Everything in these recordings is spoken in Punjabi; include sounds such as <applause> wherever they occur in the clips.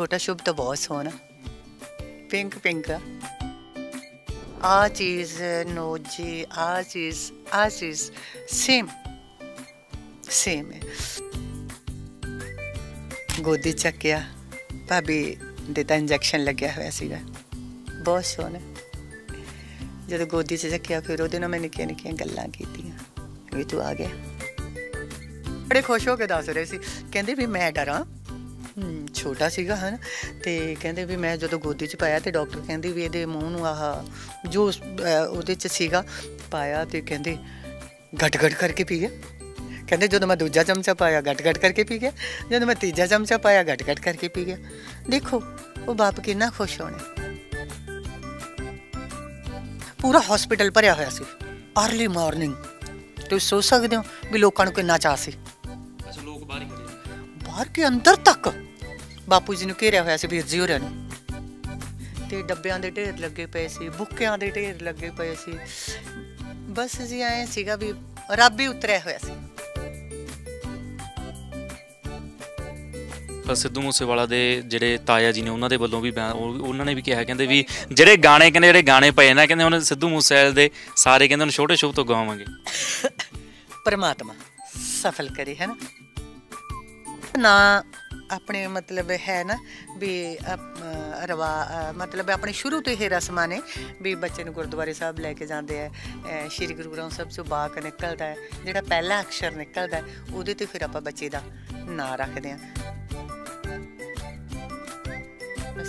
ਛੋਟਾ ਸ਼ੁਭ ਤਾਂ ਬਹੁਤ ਸੋਹਣਾ ਪਿੰਕ ਪਿੰਕ ਆ ਚੀਜ਼ ਨੋ ਜੀ ਆ ਚੀਜ਼ ਆ ਚੀਜ਼ ਸੇਮ ਸੇਮ ਗੋਦੀ ਚੱਕਿਆ ਭਾਬੀ ਦੇ ਤਾਂ ਇੰਜੈਕਸ਼ਨ ਲੱਗਿਆ ਹੋਇਆ ਸੀਗਾ ਬਹੁਤ ਸੋਹਣਾ ਜਦੋਂ ਗੋਦੀ 'ਚ ਚੱਕਿਆ ਫਿਰ ਉਹਦੇ ਨਾਲ ਮੈਂ ਨਿੱਕੀਆਂ ਨਿੱਕੀਆਂ ਗੱਲਾਂ ਕੀਤੀਆਂ ਇਹ ਤੂੰ ਆ ਗਿਆ ਬੜੇ ਖੁਸ਼ ਹੋ ਕੇ ਦੱਸ ਰਹੇ ਸੀ ਕਹਿੰਦੇ ਵੀ ਮੈਂ ਡਰਾਂ ਛੋਟਾ ਸੀਗਾ ਹਨ ਤੇ ਕਹਿੰਦੇ ਵੀ ਮੈਂ ਜਦੋਂ ਗੋਦੀ 'ਚ ਪਾਇਆ ਤੇ ਡਾਕਟਰ ਕਹਿੰਦੇ ਵੀ ਇਹਦੇ ਮੂੰਹ ਨੂੰ ਆਹ ਜੋ ਉਹਦੇ 'ਚ ਸੀਗਾ ਪਾਇਆ ਤੇ ਕਹਿੰਦੇ ਘਟ ਘਟ ਕਰਕੇ ਪੀ ਗਿਆ ਕਹਿੰਦੇ ਜਦੋਂ ਮੈਂ ਦੂਜਾ ਚਮਚਾ ਪਾਇਆ ਘਟ ਘਟ ਕਰਕੇ ਪੀ ਗਿਆ ਜਦੋਂ ਮੈਂ ਤੀਜਾ ਚਮਚਾ ਪਾਇਆ ਘਟ ਘਟ ਕਰਕੇ ਪੀ ਗਿਆ ਦੇਖੋ ਉਹ ਬਾਪ ਕਿੰਨਾ ਖੁਸ਼ ਹੋਣੇ ਪੂਰਾ ਹਸਪੀਟਲ ਭਰਿਆ ਹੋਇਆ ਸੀ ਅਰਲੀ ਮਾਰਨਿੰਗ ਤੁਸੀਂ ਸੋਚ ਸਕਦੇ ਹੋ ਵੀ ਲੋਕਾਂ ਨੂੰ ਕਿੰਨਾ ਚਾਹ ਸੀ ਅੱਛਾ ਲੋਕ ਬਾਹਰ ਹੀ ਖੜੇ ਬਾਹਰ ਕੇ ਅੰਦਰ ਤੱਕ ਬਾਪੂ ਜੀ ਨੂੰ ਘੇਰਿਆ ਹੋਇਆ ਸੀ ਵੀਰ ਜੀ ਹੋਰਾਂ ਨੇ ਤੇ ਡੱਬਿਆਂ ਦੇ ਢੇਰ ਲੱਗੇ ਪਏ ਸੀ ਬੁੱਕਿਆਂ ਦੇ ਢੇਰ ਲੱਗੇ ਪਏ ਸੀ ਬਸ ਜੀ ਆਏ ਸੀਗਾ ਵੀ ਰੱਬ ਹੀ ਉਤਰਿਆ ਹੋਇਆ ਸੀ ਸਿੱਧੂ ਮੂਸੇਵਾਲਾ ਦੇ ਜਿਹੜੇ ਤਾਇਆ ਜੀ ਨੇ ਉਹਨਾਂ ਦੇ ਵੱਲੋਂ ਵੀ ਉਹਨਾਂ ਨੇ ਵੀ ਕਿਹਾ ਕਹਿੰਦੇ ਵੀ ਜਿਹੜੇ ਗਾਣੇ ਕਹਿੰਦੇ ਜਿਹੜੇ ਗਾਣੇ ਪਏ ਨਾ ਕਹਿੰਦੇ ਉਹਨਾਂ ਸਿੱਧੂ ਮੂਸੇਵਾਲ ਦੇ ਸਾਰੇ ਕਹਿੰਦੇ ਉਹਨਾਂ ਛੋਟੇ ਸ਼ੋਭ ਤੋਂ ਗਾਵਾਂਗੇ ਪਰਮਾਤਮਾ ਸਫਲ ਕਰੇ ਹੈ ਨਾ ਨਾ ਆਪਣੇ ਮਤਲਬ ਹੈ ਨਾ ਵੀ ਰਵਾ ਮਤਲਬ ਆਪਣੇ ਸ਼ੁਰੂ ਤੋਂ ਹੀ ਰਸਮਾਂ ਨੇ ਵੀ ਬੱਚੇ ਨੂੰ ਗੁਰਦੁਆਰੇ ਸਾਹਿਬ ਲੈ ਕੇ ਜਾਂਦੇ ਆ ਸ਼੍ਰੀ ਗੁਰੂ ਗ੍ਰੰਥ ਸਾਹਿਬ ਤੋਂ ਬਾਕ ਨਿਕਲਦਾ ਹੈ ਜਿਹੜਾ ਪਹਿਲਾ ਅਕਸ਼ਰ ਨਿਕਲਦਾ ਉਹਦੇ ਤੇ ਫਿਰ ਆਪਾਂ ਬੱਚੇ ਦਾ ਨਾਂ ਰੱਖਦੇ ਆ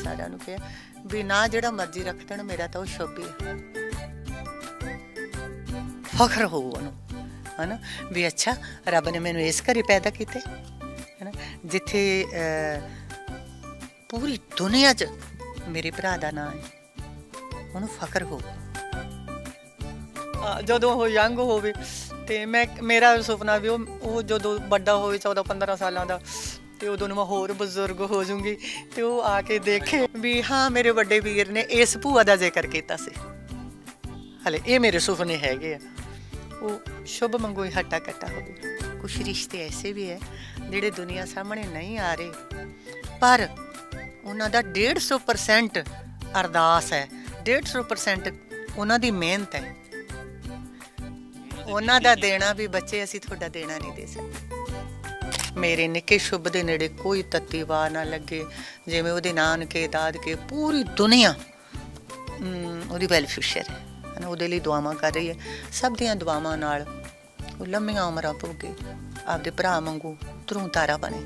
ਸਾਰਿਆਂ ਨੂੰ ਕਿਹਾ ਵੀ ਨਾਂ ਜਿਹੜਾ ਮਰਜ਼ੀ ਰੱਖ ਦੇਣ ਮੇਰਾ ਤਾਂ ਉਹ ਸ਼ੋਭੀ ਹੈ ਫਖਰ ਹੋਊ ਉਹਨੂੰ ਹਨਾ ਵੀ ਅੱਛਾ ਰੱਬ ਨੇ ਮੈਨੂੰ ਇਸ ਘਰੇ ਪੈਦਾ ਕੀਤਾ ਜਿੱਥੇ ਪੂਰੀ ਦੁਨੀਆ 'ਚ ਮੇਰੇ ਭਰਾ ਦਾ ਨਾਮ ਹੈ ਉਹਨੂੰ ਫਖਰ ਹੋ ਜਦੋਂ ਉਹ ਯੰਗ ਹੋਵੇ ਤੇ ਮੈਂ ਮੇਰਾ ਸੁਪਨਾ ਵੀ ਉਹ ਜਦੋਂ ਵੱਡਾ ਹੋਵੇ 14 15 ਸਾਲਾਂ ਦਾ ਤੇ ਉਦੋਂ ਨੂੰ ਮੈਂ ਹੋਰ ਬਜ਼ੁਰਗ ਹੋ ਜਾਊਂਗੀ ਤੇ ਉਹ ਆ ਕੇ ਦੇਖੇ ਵੀ ਹਾਂ ਮੇਰੇ ਵੱਡੇ ਵੀਰ ਨੇ ਇਸ ਭੂਆ ਦਾ ਜ਼ਿਕਰ ਕੀਤਾ ਸੀ ਹਲੇ ਇਹ ਮੇਰੇ ਸੁਪਨੇ ਹੈਗੇ ਆ ਉਹ ਸ਼ੁਭ ਮੰਗੋਈ ਹਟਾ ਕਟਾ ਹੋਵੇ ਕੁਝ ਰਿਸ਼ਤੇ ਐਸੇ ਵੀ ਹੈ ਜਿਹੜੇ ਦੁਨੀਆ ਸਾਹਮਣੇ ਨਹੀਂ ਆ ਰਹੇ ਪਰ ਉਹਨਾਂ ਦਾ 150% ਅਰਦਾਸ ਹੈ 150% ਉਹਨਾਂ ਦੀ ਮਿਹਨਤ ਹੈ ਉਹਨਾਂ ਦਾ ਦੇਣਾ ਵੀ ਬੱਚੇ ਅਸੀਂ ਤੁਹਾਡਾ ਦੇਣਾ ਨਹੀਂ ਦੇ ਸਕਦੇ ਮੇਰੇ ਨਿੱਕੇ ਸ਼ੁਭ ਦੇ ਨੇੜੇ ਕੋਈ ਤੱਤੀ ਵਾਹ ਨਾ ਲੱਗੇ ਜਿਵੇਂ ਉਹਦੇ ਨਾਨਕੇ ਦਾਦਕੇ ਪੂਰੀ ਦੁਨੀਆ ਉਹਦੀ ਵੈਲਫੇਅਰ ਹੈ ਨੇ ਉਹਦੇ ਲਈ ਦੁਆਵਾਂ ਕਰ ਰਹੀ ਹੈ ਸਭ ਦੀਆਂ ਦੁਆਵਾਂ ਨਾਲ ਉਹ ਲੰਮੀਆਂ ਉਮਰਾਂ ਭੋਗੇ ਆਪਦੇ ਭਰਾ ਵਾਂਗੂ ਤਰੂ ਤਾਰਾ ਬਣੇ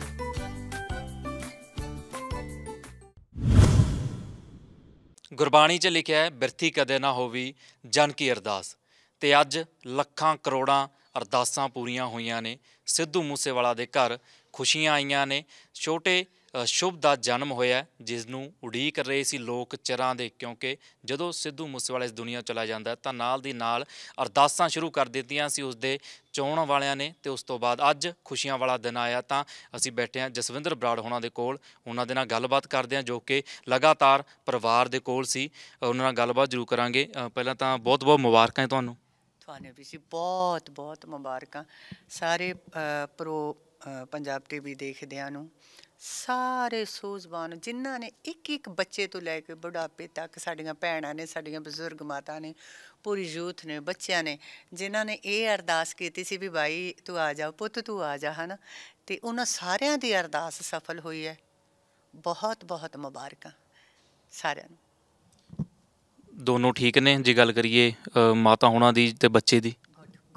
ਗੁਰਬਾਣੀ 'ਚ ਲਿਖਿਆ ਹੈ ਬਿਰਥੀ ਕਦੇ ਨਾ ਹੋਵੀ ਜਨ ਕੀ ਅਰਦਾਸ ਤੇ ਅੱਜ ਲੱਖਾਂ ਕਰੋੜਾਂ ਅਰਦਾਸਾਂ ਪੂਰੀਆਂ ਹੋਈਆਂ ਨੇ ਸਿੱਧੂ ਮੂਸੇਵਾਲਾ ਦੇ ਘਰ ਖੁਸ਼ੀਆਂ ਆਈਆਂ ਨੇ ਛੋਟੇ ਸ਼ੁਭ ਦਾ ਜਨਮ ਹੋਇਆ ਜਿਸ ਨੂੰ ਉਡੀਕ ਰਹੇ ਸੀ ਲੋਕ ਚਰਾਂ ਦੇ ਕਿਉਂਕਿ ਜਦੋਂ ਸਿੱਧੂ ਮੂਸੇਵਾਲਾ ਇਸ ਦੁਨੀਆ ਚਲਾ ਜਾਂਦਾ ਤਾਂ ਨਾਲ ਦੀ ਨਾਲ ਅਰਦਾਸਾਂ ਸ਼ੁਰੂ ਕਰ ਦਿੱਤੀਆਂ ਸੀ ਉਸ ਦੇ ਚੋਣ ਵਾਲਿਆਂ ਨੇ ਤੇ ਉਸ ਤੋਂ ਬਾਅਦ ਅੱਜ ਖੁਸ਼ੀਆਂ ਵਾਲਾ ਦਿਨ ਆਇਆ ਤਾਂ ਅਸੀਂ ਬੈਠੇ ਹਾਂ ਜਸਵਿੰਦਰ ਬਰਾੜ ਹੋਣਾ ਦੇ ਕੋਲ ਉਹਨਾਂ ਦੇ ਨਾਲ ਗੱਲਬਾਤ ਕਰਦੇ ਹਾਂ ਜੋ ਕਿ ਲਗਾਤਾਰ ਪਰਿਵਾਰ ਦੇ ਕੋਲ ਸੀ ਉਹਨਾਂ ਨਾਲ ਗੱਲਬਾਤ ਜ਼ਰੂਰ ਕਰਾਂਗੇ ਪਹਿਲਾਂ ਤਾਂ ਬਹੁਤ-ਬਹੁਤ ਮੁਬਾਰਕਾਂ ਹੈ ਤੁਹਾਨੂੰ ਤੁਹਾਨੂੰ ਵੀ ਸੀ ਬਹੁਤ ਬਹੁਤ ਮੁਬਾਰਕਾਂ ਸਾਰੇ ਪ੍ਰੋ ਪੰਜਾਬ ਟੀਵੀ ਦੇਖਦਿਆਂ ਨੂੰ ਸਾਰੇ ਸੂਜ਼ਬਾਨ ਜਿਨ੍ਹਾਂ ਨੇ ਇੱਕ ਇੱਕ ਬੱਚੇ ਤੋਂ ਲੈ ਕੇ ਬੁਢਾਪੇ ਤੱਕ ਸਾਡੀਆਂ ਭੈਣਾਂ ਨੇ ਸਾਡੀਆਂ ਬਜ਼ੁਰਗ ਮਾਤਾ ਨੇ ਪੂਰੀ ਯੂਥ ਨੇ ਬੱਚਿਆਂ ਨੇ ਜਿਨ੍ਹਾਂ ਨੇ ਇਹ ਅਰਦਾਸ ਕੀਤੀ ਸੀ ਵੀ ਭਾਈ ਤੂੰ ਆ ਜਾ ਪੁੱਤ ਤੂੰ ਆ ਜਾ ਹਨ ਤੇ ਉਹਨਾਂ ਸਾਰਿਆਂ ਦੀ ਅਰਦਾਸ ਸਫਲ ਹੋਈ ਹੈ ਬਹੁਤ ਬਹੁਤ ਮੁਬਾਰਕਾਂ ਸਾਰਿਆਂ ਨੂੰ ਦੋਨੋਂ ਠੀਕ ਨੇ ਜੇ ਗੱਲ ਕਰੀਏ ਮਾਤਾ ਹੋਣਾ ਦੀ ਤੇ ਬੱਚੇ ਦੀ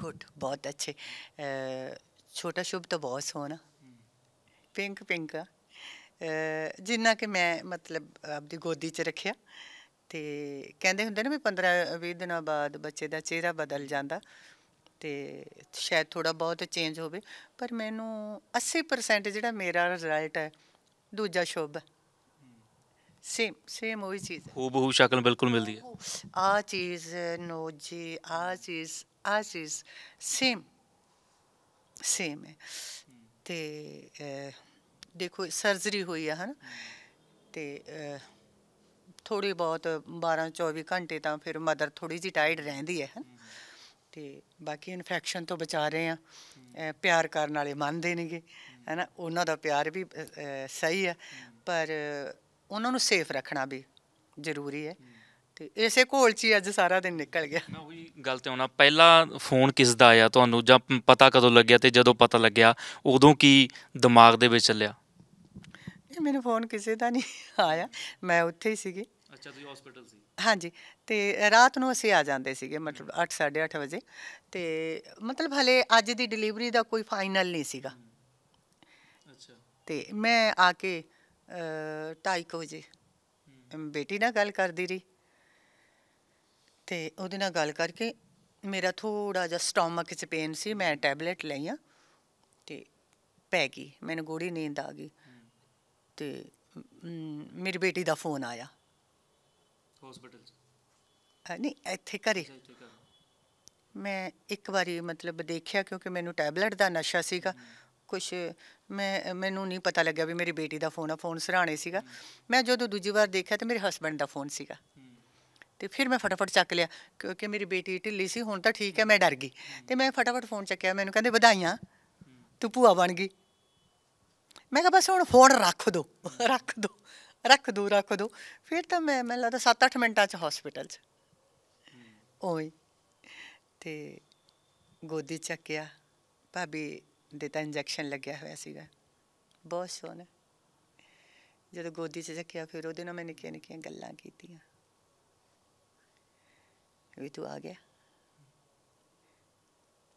ਗੁੱਡ ਬਹੁਤ ਅੱਛੇ ਛੋਟਾ ਸ਼ੁਭ ਤਾਂ ਬਹੁਤ ਸੋਹਣਾ ਪਿੰਕ ਪਿੰਕ ਆ ਜਿੰਨਾ ਕਿ ਮੈਂ ਮਤਲਬ ਆਪਦੀ ਗੋਦੀ 'ਚ ਰੱਖਿਆ ਤੇ ਕਹਿੰਦੇ ਹੁੰਦੇ ਨੇ ਵੀ 15 20 ਦਿਨਾਂ ਬਾਅਦ ਬੱਚੇ ਦਾ ਚਿਹਰਾ ਬਦਲ ਜਾਂਦਾ ਤੇ ਸ਼ਾਇਦ ਥੋੜਾ ਬਹੁਤ ਚੇਂਜ ਹੋਵੇ ਪਰ ਮੈਨੂੰ 80% ਜਿਹੜਾ ਮੇਰਾ ਰਿਜ਼ਲਟ ਹੈ ਦੂਜਾ ਸ਼ੁਭ ਸੇਮ ਸੇਮ ਉਹੀ ਚੀਜ਼ ਹੈ ਉਹ ਬਹੁਤ ਸ਼ਕਲ ਬਿਲਕੁਲ ਮਿਲਦੀ ਹੈ ਆ ਚੀਜ਼ ਨੋ ਜੀ ਆ ਚੀਜ਼ ਆ ਚੀਜ਼ ਸੇਮ ਸੇਮ ਤੇ ਦੇਖੋ ਸਰਜਰੀ ਹੋਈ ਆ ਹਨ ਤੇ ਥੋੜੀ ਬਹੁਤ 12 24 ਘੰਟੇ ਤਾਂ ਫਿਰ ਮਦਰ ਥੋੜੀ ਜੀ ਟਾਈਡ ਰਹਿੰਦੀ ਹੈ ਹਨ ਤੇ ਬਾਕੀ ਇਨਫੈਕਸ਼ਨ ਤੋਂ ਬਚਾ ਰਹੇ ਆ ਪਿਆਰ ਕਰਨ ਵਾਲੇ ਮੰਨਦੇ ਨੇਗੇ ਹਨਾ ਉਹਨਾਂ ਦਾ ਪਿਆਰ ਵੀ ਸਹੀ ਆ ਪਰ ਉਹਨਾਂ ਨੂੰ ਸੇਫ ਰੱਖਣਾ ਵੀ ਜ਼ਰੂਰੀ ਹੈ ਤੇ ਇਸੇ ਘੋਲ 'ਚ ਹੀ ਅੱਜ ਸਾਰਾ ਦਿਨ ਨਿਕਲ ਗਿਆ ਮੈਂ ਉਹੀ ਗੱਲ ਤੇ ਆਉਣਾ ਪਹਿਲਾ ਫੋਨ ਕਿਸ ਦਾ ਆਇਆ ਤੁਹਾਨੂੰ ਜਾਂ ਪਤਾ ਕਦੋਂ ਲੱਗਿਆ ਤੇ ਜਦੋਂ ਪਤਾ ਲੱਗਿਆ ਉਦੋਂ ਕੀ ਦਿਮਾਗ ਦੇ ਵਿੱਚ ਚੱਲਿਆ ਤੇ <laughs> ਮੈਨੂੰ ਫੋਨ ਕਿਸੇ ਦਾ ਨਹੀਂ ਆਇਆ ਮੈਂ ਉੱਥੇ ਹੀ ਸੀਗੀ ਅੱਛਾ ਤੁਸੀਂ ਹਸਪੀਟਲ ਸੀ ਹਾਂਜੀ ਤੇ ਰਾਤ ਨੂੰ ਅਸੀਂ ਆ ਜਾਂਦੇ ਸੀਗੇ ਮਤਲਬ 8 8:30 ਵਜੇ ਤੇ ਮਤਲਬ ਹਲੇ ਅੱਜ ਦੀ ਡਿਲੀਵਰੀ ਦਾ ਕੋਈ ਫਾਈਨਲ ਨਹੀਂ ਸੀਗਾ ਅੱਛਾ ਤੇ ਮੈਂ ਆ ਕੇ 2:30 ਵਜੇ ਬੇਟੀ ਨਾਲ ਗੱਲ ਕਰਦੀ ਰਹੀ ਤੇ ਉਹਦੇ ਨਾਲ ਗੱਲ ਕਰਕੇ ਮੇਰਾ ਥੋੜਾ ਜਿਹਾ ਸਟੋਮਕ 'ਚ ਪੇਨ ਸੀ ਮੈਂ ਟੈਬਲੇਟ ਲਈਆਂ ਤੇ ਪੈ ਗਈ ਮੈਨੂੰ ਗੋੜੀ ਨੀਂਦ ਆ ਗਈ ਤੇ ਮੇਰੀ ਬੇਟੀ ਦਾ ਫੋਨ ਆਇਆ ਹਸਪੀਟਲ ਨਹੀਂ ਇੱਥੇ ਘਰੇ ਮੈਂ ਇੱਕ ਵਾਰੀ ਮਤਲਬ ਦੇਖਿਆ ਕਿਉਂਕਿ ਮੈਨੂੰ ਟੈਬਲੇਟ ਦਾ ਨਸ਼ਾ ਸੀਗਾ ਕੁਝ ਮੈਂ ਮੈਨੂੰ ਨਹੀਂ ਪਤਾ ਲੱਗਿਆ ਵੀ ਮੇਰੀ ਬੇਟੀ ਦਾ ਫੋਨ ਆ ਫੋਨ ਸਰਾਣੇ ਸੀਗਾ ਮੈਂ ਜਦੋਂ ਦੂਜੀ ਵਾਰ ਦੇਖਿਆ ਤੇ ਮੇਰੇ ਹਸਬੰਡ ਦਾ ਫੋਨ ਸੀਗਾ ਤੇ ਫਿਰ ਮੈਂ ਫਟਾਫਟ ਚੱਕ ਲਿਆ ਕਿਉਂਕਿ ਮੇਰੀ ਬੇਟੀ ਢਿੱਲੀ ਸੀ ਹੁਣ ਤਾਂ ਠੀਕ ਹੈ ਮੈਂ ਡਰ ਗਈ ਤੇ ਮੈਂ ਫਟਾਫਟ ਫੋਨ ਚੱਕਿਆ ਮੈਨੂੰ ਕਹਿੰਦੇ ਵਧਾਈਆਂ ਤੂੰ ਭੂਆ ਬਣ ਗਈ ਮੈਂ ਕਿਹਾ ਬਸ ਹੁਣ ਫੋਨ ਰੱਖ ਦੋ ਰੱਖ ਦੋ ਰੱਖ ਦੋ ਰੱਖ ਦੋ ਫਿਰ ਤਾਂ ਮੈਂ ਮੈਂ ਲੱਗਦਾ 7-8 ਮਿੰਟਾਂ 'ਚ ਹਸਪੀਟਲ 'ਚ ਓਏ ਤੇ ਗੋਦੀ ਚੱਕਿਆ ਭਾਬੀ ਦੇ ਤਾਂ ਇੰਜੈਕਸ਼ਨ ਲੱਗਿਆ ਹੋਇਆ ਸੀਗਾ ਬਹੁਤ ਸੋਹਣਾ ਜਦੋਂ ਗੋਦੀ 'ਚ ਚੱਕਿਆ ਫਿਰ ਉਹਦੇ ਨਾਲ ਮੈਂ ਨਿੱਕੀਆਂ ਨਿੱਕੀਆਂ ਗੱਲਾਂ ਕੀਤੀਆਂ ਵੀ ਤੂੰ ਆ ਗਿਆ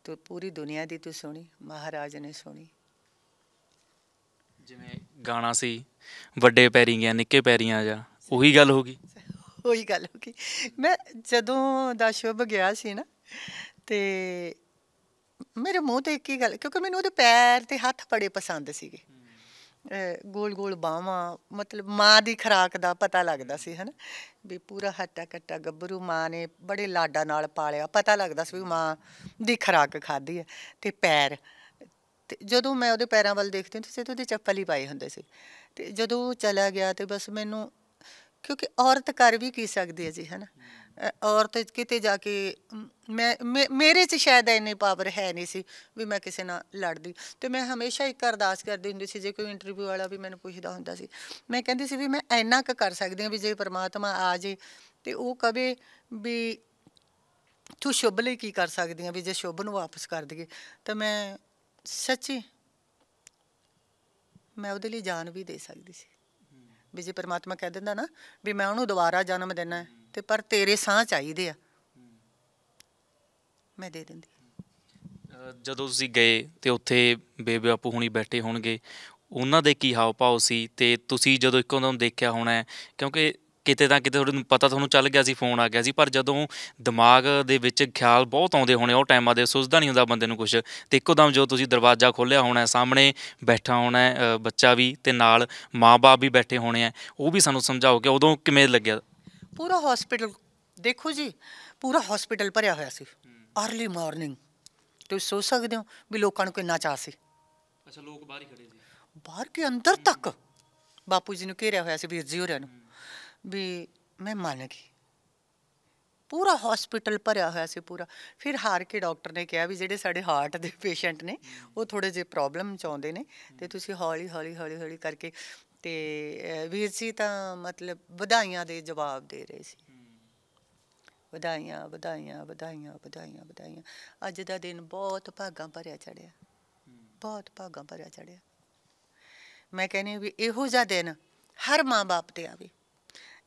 ਤੂੰ ਪੂਰੀ ਦੁਨੀਆ ਦੀ ਤੂੰ ਸੁਣੀ ਮਹਾਰਾਜ ਨੇ ਸੁਣੀ ਜਿਵੇਂ ਗਾਣਾ ਸੀ ਵੱਡੇ ਪੈਰੀ ਗਿਆ ਨਿੱਕੇ ਪੈਰੀਆਂ ਜਾ ਉਹੀ ਗੱਲ ਹੋ ਗਈ ਉਹੀ ਗੱਲ ਹੋ ਗਈ ਮੈਂ ਜਦੋਂ ਦਾ ਸ਼ੁਭ ਗਿਆ ਸੀ ਨਾ ਤੇ ਮੇਰੇ ਮੂੰਹ ਤੇ ਇੱਕ ਹੀ ਗੱਲ ਕਿਉਂਕਿ ਮੈਨੂੰ ਉਹਦੇ ਪੈਰ ਤੇ ਹੱਥ ਬੜੇ ਪਸੰਦ ਸੀਗੇ ਗੋਲ ਗੋਲ ਬਾਹਾਂ ਮਤਲਬ ਮਾਂ ਦੀ ਖਰਾਕ ਦਾ ਪਤਾ ਲੱਗਦਾ ਸੀ ਹਨ ਵੀ ਪੂਰਾ ਹੱਟਾ ਕੱਟਾ ਗੱਭਰੂ ਮਾਂ ਨੇ ਬੜੇ ਲਾਡਾ ਨਾਲ ਪਾਲਿਆ ਪਤਾ ਲੱਗਦਾ ਸੀ ਵੀ ਮਾਂ ਦੀ ਖਰਾਕ ਖਾਦੀ ਹੈ ਤੇ ਪੈਰ ਤੇ ਜਦੋਂ ਮੈਂ ਉਹਦੇ ਪੈਰਾਂ ਵੱਲ ਦੇਖਦੀ ਹਾਂ ਸੀ ਤੇ ਉਹਦੇ ਚੱਪਲ ਹੀ ਪਾਏ ਹੁੰਦੇ ਸੀ ਤੇ ਜਦੋਂ ਉਹ ਚਲਾ ਗਿਆ ਤੇ ਬਸ ਮੈਨੂੰ ਕਿਉਂਕਿ ਔਰਤ ਕਰ ਵੀ ਕੀ ਸਕਦੀ ਹੈ ਜੀ ਹਨਾ ਔਰਤ ਕਿਤੇ ਜਾ ਕੇ ਮੈਂ ਮੇਰੇ 'ਚ ਸ਼ਾਇਦ ਇੰਨੀ ਪਾਵਰ ਹੈ ਨਹੀਂ ਸੀ ਵੀ ਮੈਂ ਕਿਸੇ ਨਾਲ ਲੜਦੀ ਤੇ ਮੈਂ ਹਮੇਸ਼ਾ ਇੱਕ ਅਰਦਾਸ ਕਰਦੀ ਹੁੰਦੀ ਸੀ ਜੇ ਕੋਈ ਇੰਟਰਵਿਊ ਵਾਲਾ ਵੀ ਮੈਨੂੰ ਪੁੱਛਦਾ ਹੁੰਦਾ ਸੀ ਮੈਂ ਕਹਿੰਦੀ ਸੀ ਵੀ ਮੈਂ ਇੰਨਾ ਕੁ ਕਰ ਸਕਦੀ ਹਾਂ ਵੀ ਜੇ ਪਰਮਾਤਮਾ ਆ ਜੇ ਤੇ ਉਹ ਕਵੇ ਵੀ ਤੂੰ ਸ਼ੁਭ ਲਈ ਕੀ ਕਰ ਸਕਦੀ ਆ ਵੀ ਜੇ ਸ਼ੁਭ ਨੂੰ ਵਾਪਸ ਕਰ ਦਈਏ ਤਾਂ ਮੈਂ ਸੱਚੀ ਮੈਂ ਉਹਦੇ ਲਈ ਜਾਨ ਵੀ ਦੇ ਸਕਦੀ ਸੀ ਵੀ ਜੇ ਪਰਮਾਤਮਾ ਕਹਿ ਦਿੰਦਾ ਨਾ ਵੀ ਮੈਂ ਉਹਨੂੰ ਦੁਬਾਰਾ ਜਨਮ ਦੇਣਾ ਤੇ ਪਰ ਤੇਰੇ ਸਾਹ ਚਾਹੀਦੇ ਆ ਮੈਂ ਦੇ ਦਿੰਦੀ ਜਦੋਂ ਤੁਸੀਂ ਗਏ ਤੇ ਉੱਥੇ ਬੇਬੇ ਆਪੂ ਹੁਣੀ ਬੈਠੇ ਹੋਣਗੇ ਉਹਨਾਂ ਦੇ ਕੀ ਹਾਵ ਭਾਵ ਸੀ ਤੇ ਤੁਸੀਂ ਜਦੋਂ ਇੱਕੋ ਦਮ ਦੇਖਿਆ ਹੋਣਾ ਕਿਉਂਕਿ ਕਿਤੇ ਤਾਂ ਕਿਤੇ ਤੁਹਾਨੂੰ ਪਤਾ ਤੁਹਾਨੂੰ ਚੱਲ ਗਿਆ ਸੀ ਫੋਨ ਆ ਗਿਆ ਸੀ ਪਰ ਜਦੋਂ ਦਿਮਾਗ ਦੇ ਵਿੱਚ ਖਿਆਲ ਬਹੁਤ ਆਉਂਦੇ ਹੋਣੇ ਉਹ ਟਾਈਮਾਂ ਦੇ ਸੁਝਦਾ ਨਹੀਂ ਹੁੰਦਾ ਬੰਦੇ ਨੂੰ ਕੁਝ ਤੇ ਇੱਕੋ ਦਮ ਜੋ ਤੁਸੀਂ ਦਰਵਾਜ਼ਾ ਖੋਲ੍ਹਿਆ ਹੋਣਾ ਸਾਹਮਣੇ ਬੈਠਾ ਹੋਣਾ ਬੱਚਾ ਵੀ ਤੇ ਨਾਲ ਮਾਪੇ ਵੀ ਬੈਠੇ ਹੋਣੇ ਆ ਉਹ ਵੀ ਸਾਨੂੰ ਸਮਝਾਓ ਕਿ ਉਦੋਂ ਕਿਵੇਂ ਲੱਗਿਆ ਪੂਰਾ ਹਸਪੀਟਲ ਦੇਖੋ ਜੀ ਪੂਰਾ ਹਸਪੀਟਲ ਭਰਿਆ ਹੋਇਆ ਸੀ अर्ਲੀ ਮਾਰਨਿੰਗ ਤੁਸੀਂ ਸੋਚ ਸਕਦੇ ਹੋ ਵੀ ਲੋਕਾਂ ਨੂੰ ਕਿੰਨਾ ਚਾਹ ਸੀ ਅੱਛਾ ਲੋਕ ਬਾਹਰ ਹੀ ਖੜੇ ਸੀ ਬਾਹਰ ਕੇ ਅੰਦਰ ਤੱਕ ਬਾਪੂ ਜੀ ਨੂੰ ਘੇਰਿਆ ਹੋਇਆ ਸੀ ਵੀਰ ਜੀ ਹੋਰਿਆਂ ਨੂੰ ਵੀ ਮੈਂ ਮੰਨ ਗਈ ਪੂਰਾ ਹਸਪੀਟਲ ਭਰਿਆ ਹੋਇਆ ਸੀ ਪੂਰਾ ਫਿਰ ਹਾਰ ਕੇ ਡਾਕਟਰ ਨੇ ਕਿਹਾ ਵੀ ਜਿਹੜੇ ਸਾਡੇ ਹਾਰਟ ਦੇ ਪੇਸ਼ੈਂਟ ਨੇ ਉਹ ਥੋੜੇ ਜਿਹਾ ਪ੍ਰੋਬਲਮ ਚ ਆਉਂਦੇ ਨੇ ਤੇ ਤੁਸੀਂ ਹੌਲੀ ਹੌਲੀ ਹੌਲੀ ਹੌਲੀ ਕਰਕੇ ਤੇ ਵੀਰ ਜੀ ਤਾਂ ਮਤਲਬ ਵਧਾਈਆਂ ਦੇ ਜਵਾਬ ਦੇ ਰਹੇ ਸੀ ਵਧਾਈਆਂ ਵਧਾਈਆਂ ਵਧਾਈਆਂ ਵਧਾਈਆਂ ਵਧਾਈਆਂ ਅੱਜ ਦਾ ਦਿਨ ਬਹੁਤ ਭਾਗਾਂ ਭਰਿਆ ਚੜਿਆ ਬਹੁਤ ਭਾਗਾਂ ਭਰਿਆ ਚੜਿਆ ਮੈਂ ਕਹਿੰਨੀ ਵੀ ਇਹੋ ਜਿਹਾ ਦਿਨ ਹਰ ਮਾਂ-ਬਾਪ ਤੇ ਆਵੇ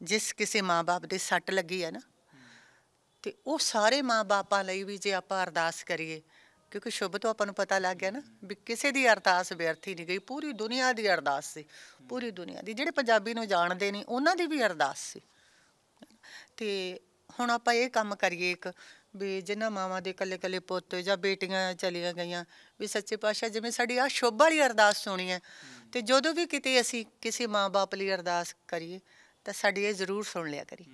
ਜਿਸ ਕਿਸੇ ਮਾਪੇ ਦੇ ਸੱਟ ਲੱਗੀ ਹੈ ਨਾ ਤੇ ਉਹ ਸਾਰੇ ਮਾਪੇ ਲਈ ਵੀ ਜੇ ਆਪਾਂ ਅਰਦਾਸ ਕਰੀਏ ਕਿਉਂਕਿ ਸ਼ੁਭ ਤੋਂ ਆਪਾਂ ਨੂੰ ਪਤਾ ਲੱਗ ਗਿਆ ਨਾ ਵੀ ਕਿਸੇ ਦੀ ਅਰਦਾਸ ਵਿਅਰਥ ਨਹੀਂ ਗਈ ਪੂਰੀ ਦੁਨੀਆ ਦੀ ਅਰਦਾਸ ਸੀ ਪੂਰੀ ਦੁਨੀਆ ਦੀ ਜਿਹੜੇ ਪੰਜਾਬੀ ਨੂੰ ਜਾਣਦੇ ਨੇ ਉਹਨਾਂ ਦੀ ਵੀ ਅਰਦਾਸ ਸੀ ਤੇ ਹੁਣ ਆਪਾਂ ਇਹ ਕੰਮ ਕਰੀਏ ਇੱਕ ਵੀ ਜਿਨ੍ਹਾਂ ਮਾਵਾਂ ਦੇ ਕੱਲੇ ਕੱਲੇ ਪੁੱਤ ਜਾਂ ਬੇਟੀਆਂ ਚਲੀਆਂ ਗਈਆਂ ਵੀ ਸੱਚੇ ਪਾਤਸ਼ਾਹ ਜਿਵੇਂ ਸਾਡੀ ਆ ਸ਼ੋਭਾ ਵਾਲੀ ਅਰਦਾਸ ਸੁਣੀ ਹੈ ਤੇ ਜਦੋਂ ਵੀ ਕਿਤੇ ਅਸੀਂ ਕਿਸੇ ਮਾਂ-ਬਾਪ ਲਈ ਅਰਦਾਸ ਕਰੀਏ ਤਾਂ ਸਾਡੀ ਇਹ ਜ਼ਰੂਰ ਸੁਣ ਲਿਆ ਕਰੀ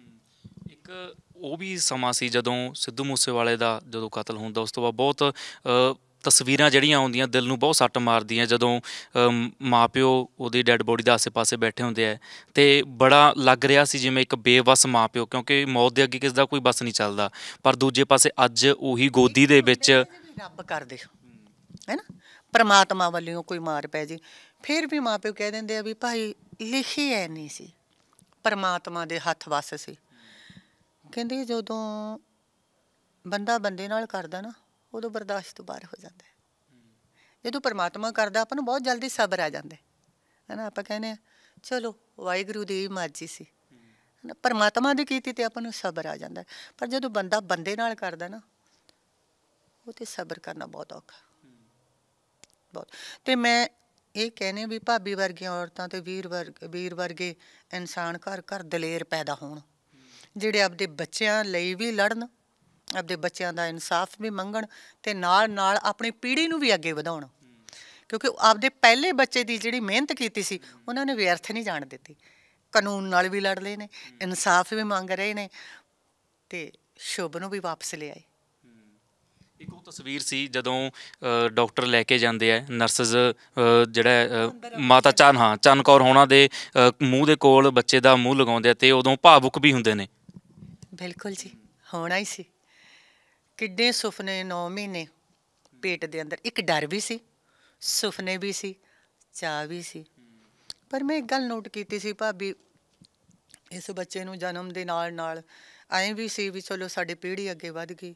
ਇੱਕ ਉਹ ਵੀ ਸਮਾਂ ਸੀ ਜਦੋਂ ਸਿੱਧੂ ਮੂਸੇਵਾਲੇ ਦਾ ਜਦੋਂ ਕਤਲ ਹੁੰਦਾ ਉਸ ਤੋਂ ਬਾਅਦ ਬਹੁਤ ਤਸਵੀਰਾਂ ਜਿਹੜੀਆਂ ਆਉਂਦੀਆਂ ਦਿਲ ਨੂੰ ਬਹੁਤ ਸੱਟ ਮਾਰਦੀਆਂ ਜਦੋਂ ਮਾਪਿਓ ਉਹਦੀ ਡੈੱਡ ਬੋਡੀ ਦੇ ਆਸ ਪਾਸੇ ਬੈਠੇ ਹੁੰਦੇ ਆ ਤੇ ਬੜਾ ਲੱਗ ਰਿਹਾ ਸੀ ਜਿਵੇਂ ਇੱਕ ਬੇਵਸ ਮਾਪਿਓ ਕਿਉਂਕਿ ਮੌਤ ਦੇ ਅੱਗੇ ਕਿਸ ਦਾ ਕੋਈ ਬਸ ਨਹੀਂ ਚੱਲਦਾ ਪਰ ਦੂਜੇ ਪਾਸੇ ਅੱਜ ਉਹੀ ਗੋਦੀ ਦੇ ਵਿੱਚ ਰੱਬ ਕਰਦੇ ਹੈਨਾ ਪਰਮਾਤਮਾ ਵੱਲੋਂ ਕੋਈ ਮਾਰ ਪੈ ਜੇ ਫਿਰ ਵੀ ਮਾਪਿਓ ਕਹਿ ਦਿੰਦੇ ਆ ਵੀ ਭਾਈ ਲਿਖੀ ਐ ਨਹੀਂ ਸੀ ਪਰਮਾਤਮਾ ਦੇ ਹੱਥ ਵਸ ਸੀ ਕਹਿੰਦੀ ਜਦੋਂ ਬੰਦਾ ਬੰਦੇ ਨਾਲ ਕਰਦਾ ਨਾ ਉਦੋਂ ਬਰਦਾਸ਼ਤ ਤੋਂ ਬਾਹਰ ਹੋ ਜਾਂਦਾ ਹੈ ਜਦੋਂ ਪਰਮਾਤਮਾ ਕਰਦਾ ਆਪਾਂ ਨੂੰ ਬਹੁਤ ਜਲਦੀ ਸਬਰ ਆ ਜਾਂਦਾ ਹੈ ਨਾ ਆਪਾਂ ਕਹਿੰਦੇ ਚਲੋ ਵਾਹਿਗੁਰੂ ਦੀ ਮਰਜ਼ੀ ਸੀ ਨਾ ਪਰਮਾਤਮਾ ਦੀ ਕੀਤੀ ਤੇ ਆਪਾਂ ਨੂੰ ਸਬਰ ਆ ਜਾਂਦਾ ਪਰ ਜਦੋਂ ਬੰਦਾ ਬੰਦੇ ਨਾਲ ਕਰਦਾ ਨਾ ਉਹ ਤੇ ਸਬਰ ਕਰਨਾ ਬਹੁਤ ਔਖਾ ਬਹੁਤ ਤੇ ਮੈਂ ਇਹ ਕਹਨੇ ਵੀ ਭਾਬੀ ਵਰਗੀਆਂ ਔਰਤਾਂ ਤੇ ਵੀਰ ਵਰਗ ਵੀਰ ਵਰਗੇ ਇਨਸਾਨ ਘਰ ਘਰ ਦਲੇਰ ਪੈਦਾ ਹੋਣ ਜਿਹੜੇ ਆਪਦੇ ਬੱਚਿਆਂ ਲਈ ਵੀ ਲੜਨ ਆਪਦੇ ਬੱਚਿਆਂ ਦਾ ਇਨਸਾਫ ਵੀ ਮੰਗਣ ਤੇ ਨਾਲ ਨਾਲ ਆਪਣੀ ਪੀੜ੍ਹੀ ਨੂੰ ਵੀ ਅੱਗੇ ਵਧਾਉਣ ਕਿਉਂਕਿ ਆਪਦੇ ਪਹਿਲੇ ਬੱਚੇ ਦੀ ਜਿਹੜੀ ਮਿਹਨਤ ਕੀਤੀ ਸੀ ਉਹਨਾਂ ਨੇ ਵਿਅਰਥ ਨਹੀਂ ਜਾਣ ਦਿੱਤੀ ਕਾਨੂੰਨ ਨਾਲ ਵੀ ਲੜ ਲਏ ਨੇ ਇਨਸਾਫ ਵੀ ਮੰਗ ਰਹੇ ਨੇ ਤੇ ਸ਼ੁਭ ਨੂੰ ਵੀ ਵਾਪਸ ਲਿਆਏ ਇੱਕ ਉਹ ਤਸਵੀਰ ਸੀ ਜਦੋਂ ਡਾਕਟਰ ਲੈ ਕੇ ਜਾਂਦੇ ਆ ਨਰਸਸ ਜਿਹੜਾ ਮਾਤਾ ਚਾਨ ਹਾਂ ਚੰਨ ਕੌਰ ਹੋਣਾ ਦੇ ਮੂੰਹ ਦੇ ਕੋਲ ਬੱਚੇ ਦਾ ਮੂੰਹ ਲਗਾਉਂਦੇ ਆ ਤੇ ਉਦੋਂ ਭਾਵੁਕ ਵੀ ਹੁੰਦੇ ਨੇ ਬਿਲਕੁਲ ਜੀ ਹੋਣਾ ਹੀ ਸੀ ਕਿੱਡੇ ਸੁਪਨੇ 9 ਮਹੀਨੇ ਪੇਟ ਦੇ ਅੰਦਰ ਇੱਕ ਡਰ ਵੀ ਸੀ ਸੁਪਨੇ ਵੀ ਸੀ ਚਾਹ ਵੀ ਸੀ ਪਰ ਮੈਂ ਇੱਕ ਗੱਲ ਨੋਟ ਕੀਤੀ ਸੀ ਭਾਬੀ ਇਸ ਬੱਚੇ ਨੂੰ ਜਨਮ ਦੇ ਨਾਲ ਨਾਲ ਐਂ ਵੀ ਸੀ ਵੀ ਚਲੋ ਸਾਡੀ ਪੀੜ੍ਹੀ ਅੱਗੇ ਵਧ ਗਈ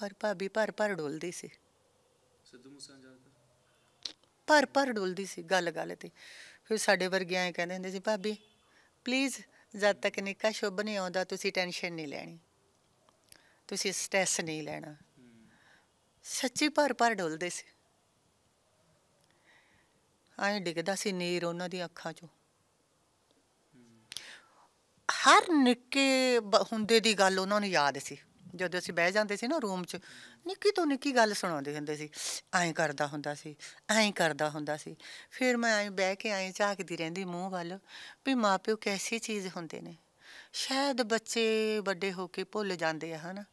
ਪਰ ਭਾਬੀ ਭਰ ਭਰ ਡੋਲਦੀ ਸੀ ਸਿੱਧੂ ਮੂਸੇਵਾਲਾ ਜ਼ਿਆਦਾ ਭਰ ਭਰ ਡੋਲਦੀ ਸੀ ਗੱਲ ਗੱਲ ਤੇ ਫਿਰ ਸਾਡੇ ਵਰਗੇ ਆਏ ਕਹਿੰਦੇ ਹੁੰਦੇ ਸੀ ਭਾਬੀ ਪਲੀਜ਼ ਜਦ ਤੱਕ ਨਿੱਕਾ ਸ਼ੁਭ ਨਹੀਂ ਆਉਂਦਾ ਤੁਸੀਂ ਟੈਨਸ਼ਨ ਨਹੀਂ ਲੈਣੀ ਤੁਸੀਂ ਸਟ੍ਰੈਸ ਨਹੀਂ ਲੈਣਾ ਸੱਚੀ ਭਰ ਭਰ ਡੋਲਦੇ ਸੀ ਆਏ ਡਿੱਗਦਾ ਸੀ ਨੀਰ ਉਹਨਾਂ ਦੀ ਅੱਖਾਂ 'ਚੋਂ ਹਰ ਨਿੱਕੇ ਹੁੰਦੇ ਦੀ ਗੱਲ ਉਹਨਾਂ ਨੂੰ ਯਾਦ ਸੀ ਜਦੋਂ ਅਸੀਂ ਬਹਿ ਜਾਂਦੇ ਸੀ ਨਾ ਰੂਮ 'ਚ ਨਿੱਕੀ ਤੋਂ ਨਿੱਕੀ ਗੱਲ ਸੁਣਾਉਂਦੇ ਹੁੰਦੇ ਸੀ ਐਂ ਕਰਦਾ ਹੁੰਦਾ ਸੀ ਐਂ ਕਰਦਾ ਹੁੰਦਾ ਸੀ ਫਿਰ ਮੈਂ ਐਂ ਬਹਿ ਕੇ ਐਂ ਝਾਕਦੀ ਰਹਿੰਦੀ ਮੂੰਹ ਵੱਲ ਵੀ ਮਾਪਿਓ ਕੈਸੀ ਚੀਜ਼ ਹੁੰਦੇ ਨੇ ਸ਼ਾਇਦ ਬੱਚੇ ਵੱਡੇ ਹੋ ਕੇ ਭੁੱਲ ਜਾਂਦੇ ਆ ਹਨਾ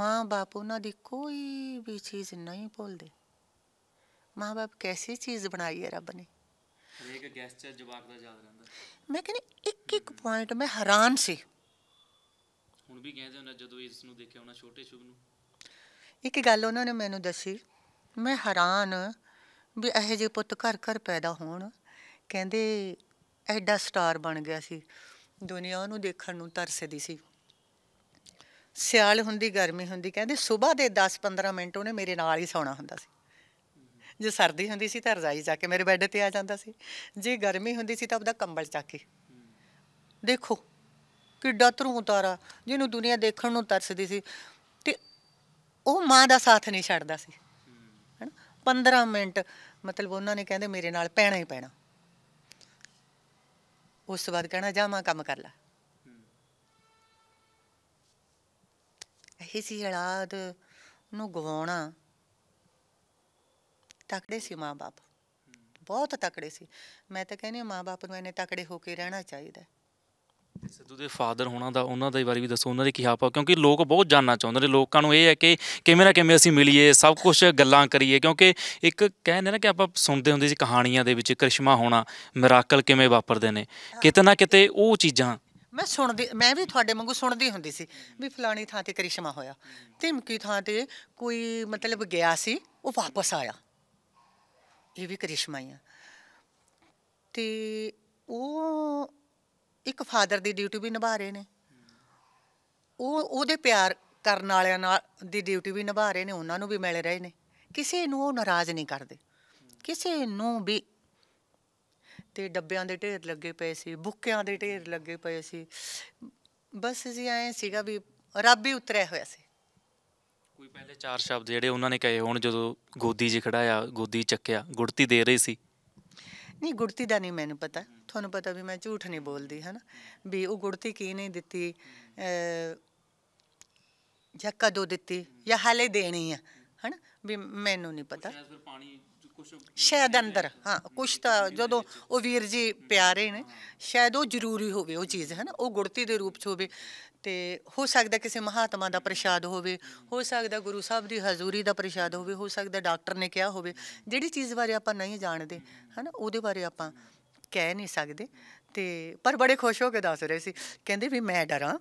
ਮਾਂ ਬਾਪ ਉਹਨਾਂ ਦੀ ਕੋਈ ਵੀ ਚੀਜ਼ ਨਹੀਂ ਭੁੱਲਦੇ ਮਾਂ ਬਾਪ ਕੈਸੀ ਚੀਜ਼ ਬਣਾਈ ਹੈ ਰੱਬ ਨੇ ਹਰੇਕ ਗੈਸਚਰ ਜਵਾਕ ਦਾ ਯਾਦ ਰਹਿੰਦਾ ਮੈਂ ਕਹਿੰਦੀ ਇੱਕ ਇੱਕ ਪੁਆਇੰਟ ਮੈਂ ਹੈਰਾਨ ਸੀ ਹੁਣ ਵੀ ਕਹਿੰਦੇ ਉਹਨਾਂ ਜਦੋਂ ਇਸ ਨੂੰ ਦੇਖਿਆ ਉਹਨਾਂ ਛੋਟੇ ਸ਼ੁਭ ਨੂੰ ਇੱਕ ਗੱਲ ਉਹਨਾਂ ਨੇ ਮੈਨੂੰ ਦੱਸੀ ਮੈਂ ਹੈਰਾਨ ਵੀ ਇਹ ਜੇ ਪੁੱਤ ਘਰ ਘਰ ਪੈਦਾ ਹੋਣ ਕਹਿੰਦੇ ਐਡਾ ਸਟਾਰ ਬਣ ਗਿਆ ਸੀ ਦੁਨੀਆ ਉਹਨੂੰ ਦੇਖਣ ਨੂੰ ਤਰਸਦੀ ਸੀ ਸਿਆਲ ਹੁੰਦੀ ਗਰਮੀ ਹੁੰਦੀ ਕਹਿੰਦੇ ਸਵੇਰ ਦੇ 10-15 ਮਿੰਟ ਉਹਨੇ ਮੇਰੇ ਨਾਲ ਹੀ ਸੌਣਾ ਹੁੰਦਾ ਸੀ ਜੇ ਸਰਦੀ ਹੁੰਦੀ ਸੀ ਤਾਂ ਰਜ਼ਾਈ ਜਾ ਕੇ ਮੇਰੇ ਬੈੱਡ ਤੇ ਆ ਜਾਂਦਾ ਸੀ ਜੇ ਗਰਮੀ ਹੁੰਦੀ ਸੀ ਤਾਂ ਉਹਦਾ ਕੰਬਲ ਚੱਕ ਕੇ ਦੇਖੋ ਕਿੱਡਾ ਧਰੂ ਤਾਰਾ ਜਿਹਨੂੰ ਦੁਨੀਆ ਦੇਖਣ ਨੂੰ ਤਰਸਦੀ ਸੀ ਤੇ ਉਹ ਮਾਂ ਦਾ ਸਾਥ ਨਹੀਂ ਛੱਡਦਾ ਸੀ ਹੈਨਾ 15 ਮਿੰਟ ਮਤਲਬ ਉਹਨਾਂ ਨੇ ਕਹਿੰਦੇ ਮੇਰੇ ਨਾਲ ਪੈਣਾ ਹੀ ਪੈਣਾ ਉਸ ਤੋਂ ਬਾਅਦ ਕਹਿਣਾ ਜਾ ਮਾਂ ਕੰਮ ਕਰ ਲੈ ਇਹ ਸੀ ਹਾਲਾਤ ਨੂੰ ਗਵਾਉਣਾ ਤਕੜੇ ਸੀ ਮਾਂ-ਬਾਪ ਬਹੁਤ ਤਕੜੇ ਸੀ ਮੈਂ ਤਾਂ ਕਹਿੰਦੀ ਮਾਂ-ਬਾਪ ਨੂੰ ਇਹਨੇ ਤਕੜੇ ਹੋ ਕੇ ਰਹਿਣਾ ਚਾਹੀਦਾ ਸਿੱਧੂ ਦੇ ਫਾਦਰ ਹੋਣਾ ਦਾ ਉਹਨਾਂ ਦਾ ਹੀ ਬਾਰੇ ਵੀ ਦੱਸੋ ਉਹਨਾਂ ਦੇ ਕੀ ਹਾਪਾ ਕਿਉਂਕਿ ਲੋਕ ਬਹੁਤ ਜਾਨਣਾ ਚਾਹੁੰਦੇ ਨੇ ਲੋਕਾਂ ਨੂੰ ਇਹ ਹੈ ਕਿ ਕਿਵੇਂ ਨਾ ਕਿਵੇਂ ਅਸੀਂ ਮਿਲੀਏ ਸਭ ਕੁਝ ਗੱਲਾਂ ਕਰੀਏ ਕਿਉਂਕਿ ਇੱਕ ਕਹਿੰਦੇ ਨਾ ਕਿ ਆਪਾਂ ਸੁਣਦੇ ਹੁੰਦੇ ਸੀ ਕਹਾਣੀਆਂ ਦੇ ਵਿੱਚ ਕ੍ਰਿਸ਼ਮਾ ਹੋਣਾ ਮਿਰਾਕਲ ਕਿਵੇਂ ਵਾਪਰਦੇ ਨੇ ਕਿਤੇ ਨਾ ਕਿਤੇ ਉਹ ਚੀਜ਼ਾਂ ਮੈਂ ਸੁਣਦੀ ਮੈਂ ਵੀ ਤੁਹਾਡੇ ਵਾਂਗੂ ਸੁਣਦੀ ਹੁੰਦੀ ਸੀ ਵੀ ਫਲਾਣੀ ਥਾਂ ਤੇ ਕ੍ਰਿਸ਼ਮਾ ਹੋਇਆ ਧਿਮਕੀ ਥਾਂ ਤੇ ਕੋਈ ਮਤਲਬ ਗਿਆ ਸੀ ਉਹ ਵਾਪਸ ਆਇਆ ਇਹ ਵੀ ਕ੍ਰਿਸ਼ਮਾ ਹੀ ਆ ਤੇ ਉਹ ਇੱਕ ਫਾਦਰ ਦੀ ਡਿਊਟੀ ਵੀ ਨਿਭਾ ਰਹੇ ਨੇ ਉਹ ਉਹਦੇ ਪਿਆਰ ਕਰਨ ਵਾਲਿਆਂ ਨਾਲ ਦੀ ਡਿਊਟੀ ਵੀ ਨਿਭਾ ਰਹੇ ਨੇ ਉਹਨਾਂ ਨੂੰ ਵੀ ਮਿਲ ਰਹੇ ਨੇ ਕਿਸੇ ਨੂੰ ਉਹ ਨਾਰਾਜ਼ ਨਹੀਂ ਕਰਦੇ ਕਿਸੇ ਨੂੰ ਵੀ ਤੇ ਡੱਬਿਆਂ ਦੇ ਢੇਰ ਲੱਗੇ ਪਏ ਸੀ ਬੁੱਕਿਆਂ ਦੇ ਢੇਰ ਲੱਗੇ ਪਏ ਸੀ ਬਸ ਜੀ ਐ ਸੀਗਾ ਵੀ ਰੱਬ ਹੀ ਉਤਰਿਆ ਹੋਇਆ ਸੀ ਕੋਈ ਪਹਿਲੇ ਚਾਰ ਸ਼ਬਦ ਜਿਹੜੇ ਉਹਨਾਂ ਨੇ ਕਹੇ ਹੁਣ ਜਦੋਂ ਗੋਦੀ 'ਚ ਖੜਾਇਆ ਗੋਦੀ ਚੱਕਿਆ ਗੁੜਤੀ ਦੇ ਰਹੀ ਸੀ ਨਹੀਂ ਗੁੜਤੀ ਦਾ ਨਹੀਂ ਮੈਨੂੰ ਪਤਾ ਤੁਹਾਨੂੰ ਪਤਾ ਵੀ ਮੈਂ ਝੂਠ ਨਹੀਂ ਬੋਲਦੀ ਹਨਾ ਵੀ ਉਹ ਗੁੜਤੀ ਕੀ ਨਹੀਂ ਦਿੱਤੀ ਜਾਂ ਕਦੋਂ ਦਿੱਤੀ ਜਾਂ ਹਾਲੇ ਦੇਣੀ ਆ ਹਨਾ ਵੀ ਮੈਨੂੰ ਨਹੀਂ ਪਤਾ ਸ਼ਾਇਦ ਅੰਦਰ ਹਾਂ ਕੁਛ ਤਾਂ ਜਦੋਂ ਉਹ ਵੀਰ ਜੀ ਪਿਆਰੇ ਨੇ ਸ਼ਾਇਦ ਉਹ ਜ਼ਰੂਰੀ ਹੋਵੇ ਉਹ ਚੀਜ਼ ਹਨ ਉਹ ਗੁੜਤੀ ਦੇ ਰੂਪ 'ਚ ਹੋਵੇ ਤੇ ਹੋ ਸਕਦਾ ਕਿਸੇ ਮਹਾਤਮਾ ਦਾ ਪ੍ਰਸ਼ਾਦ ਹੋਵੇ ਹੋ ਸਕਦਾ ਗੁਰੂ ਸਾਹਿਬ ਦੀ ਹਜ਼ੂਰੀ ਦਾ ਪ੍ਰਸ਼ਾਦ ਹੋਵੇ ਹੋ ਸਕਦਾ ਡਾਕਟਰ ਨੇ ਕਿਹਾ ਹੋਵੇ ਜਿਹੜੀ ਚੀਜ਼ ਬਾਰੇ ਆਪਾਂ ਨਹੀਂ ਜਾਣਦੇ ਹਨਾ ਉਹਦੇ ਬਾਰੇ ਆਪਾਂ ਕਹਿ ਨਹੀਂ ਸਕਦੇ ਤੇ ਪਰ ਬੜੇ ਖੁਸ਼ ਹੋ ਕੇ ਦੱਸ ਰਹੇ ਸੀ ਕਹਿੰਦੇ ਵੀ ਮੈਂ ਡਰਾਂ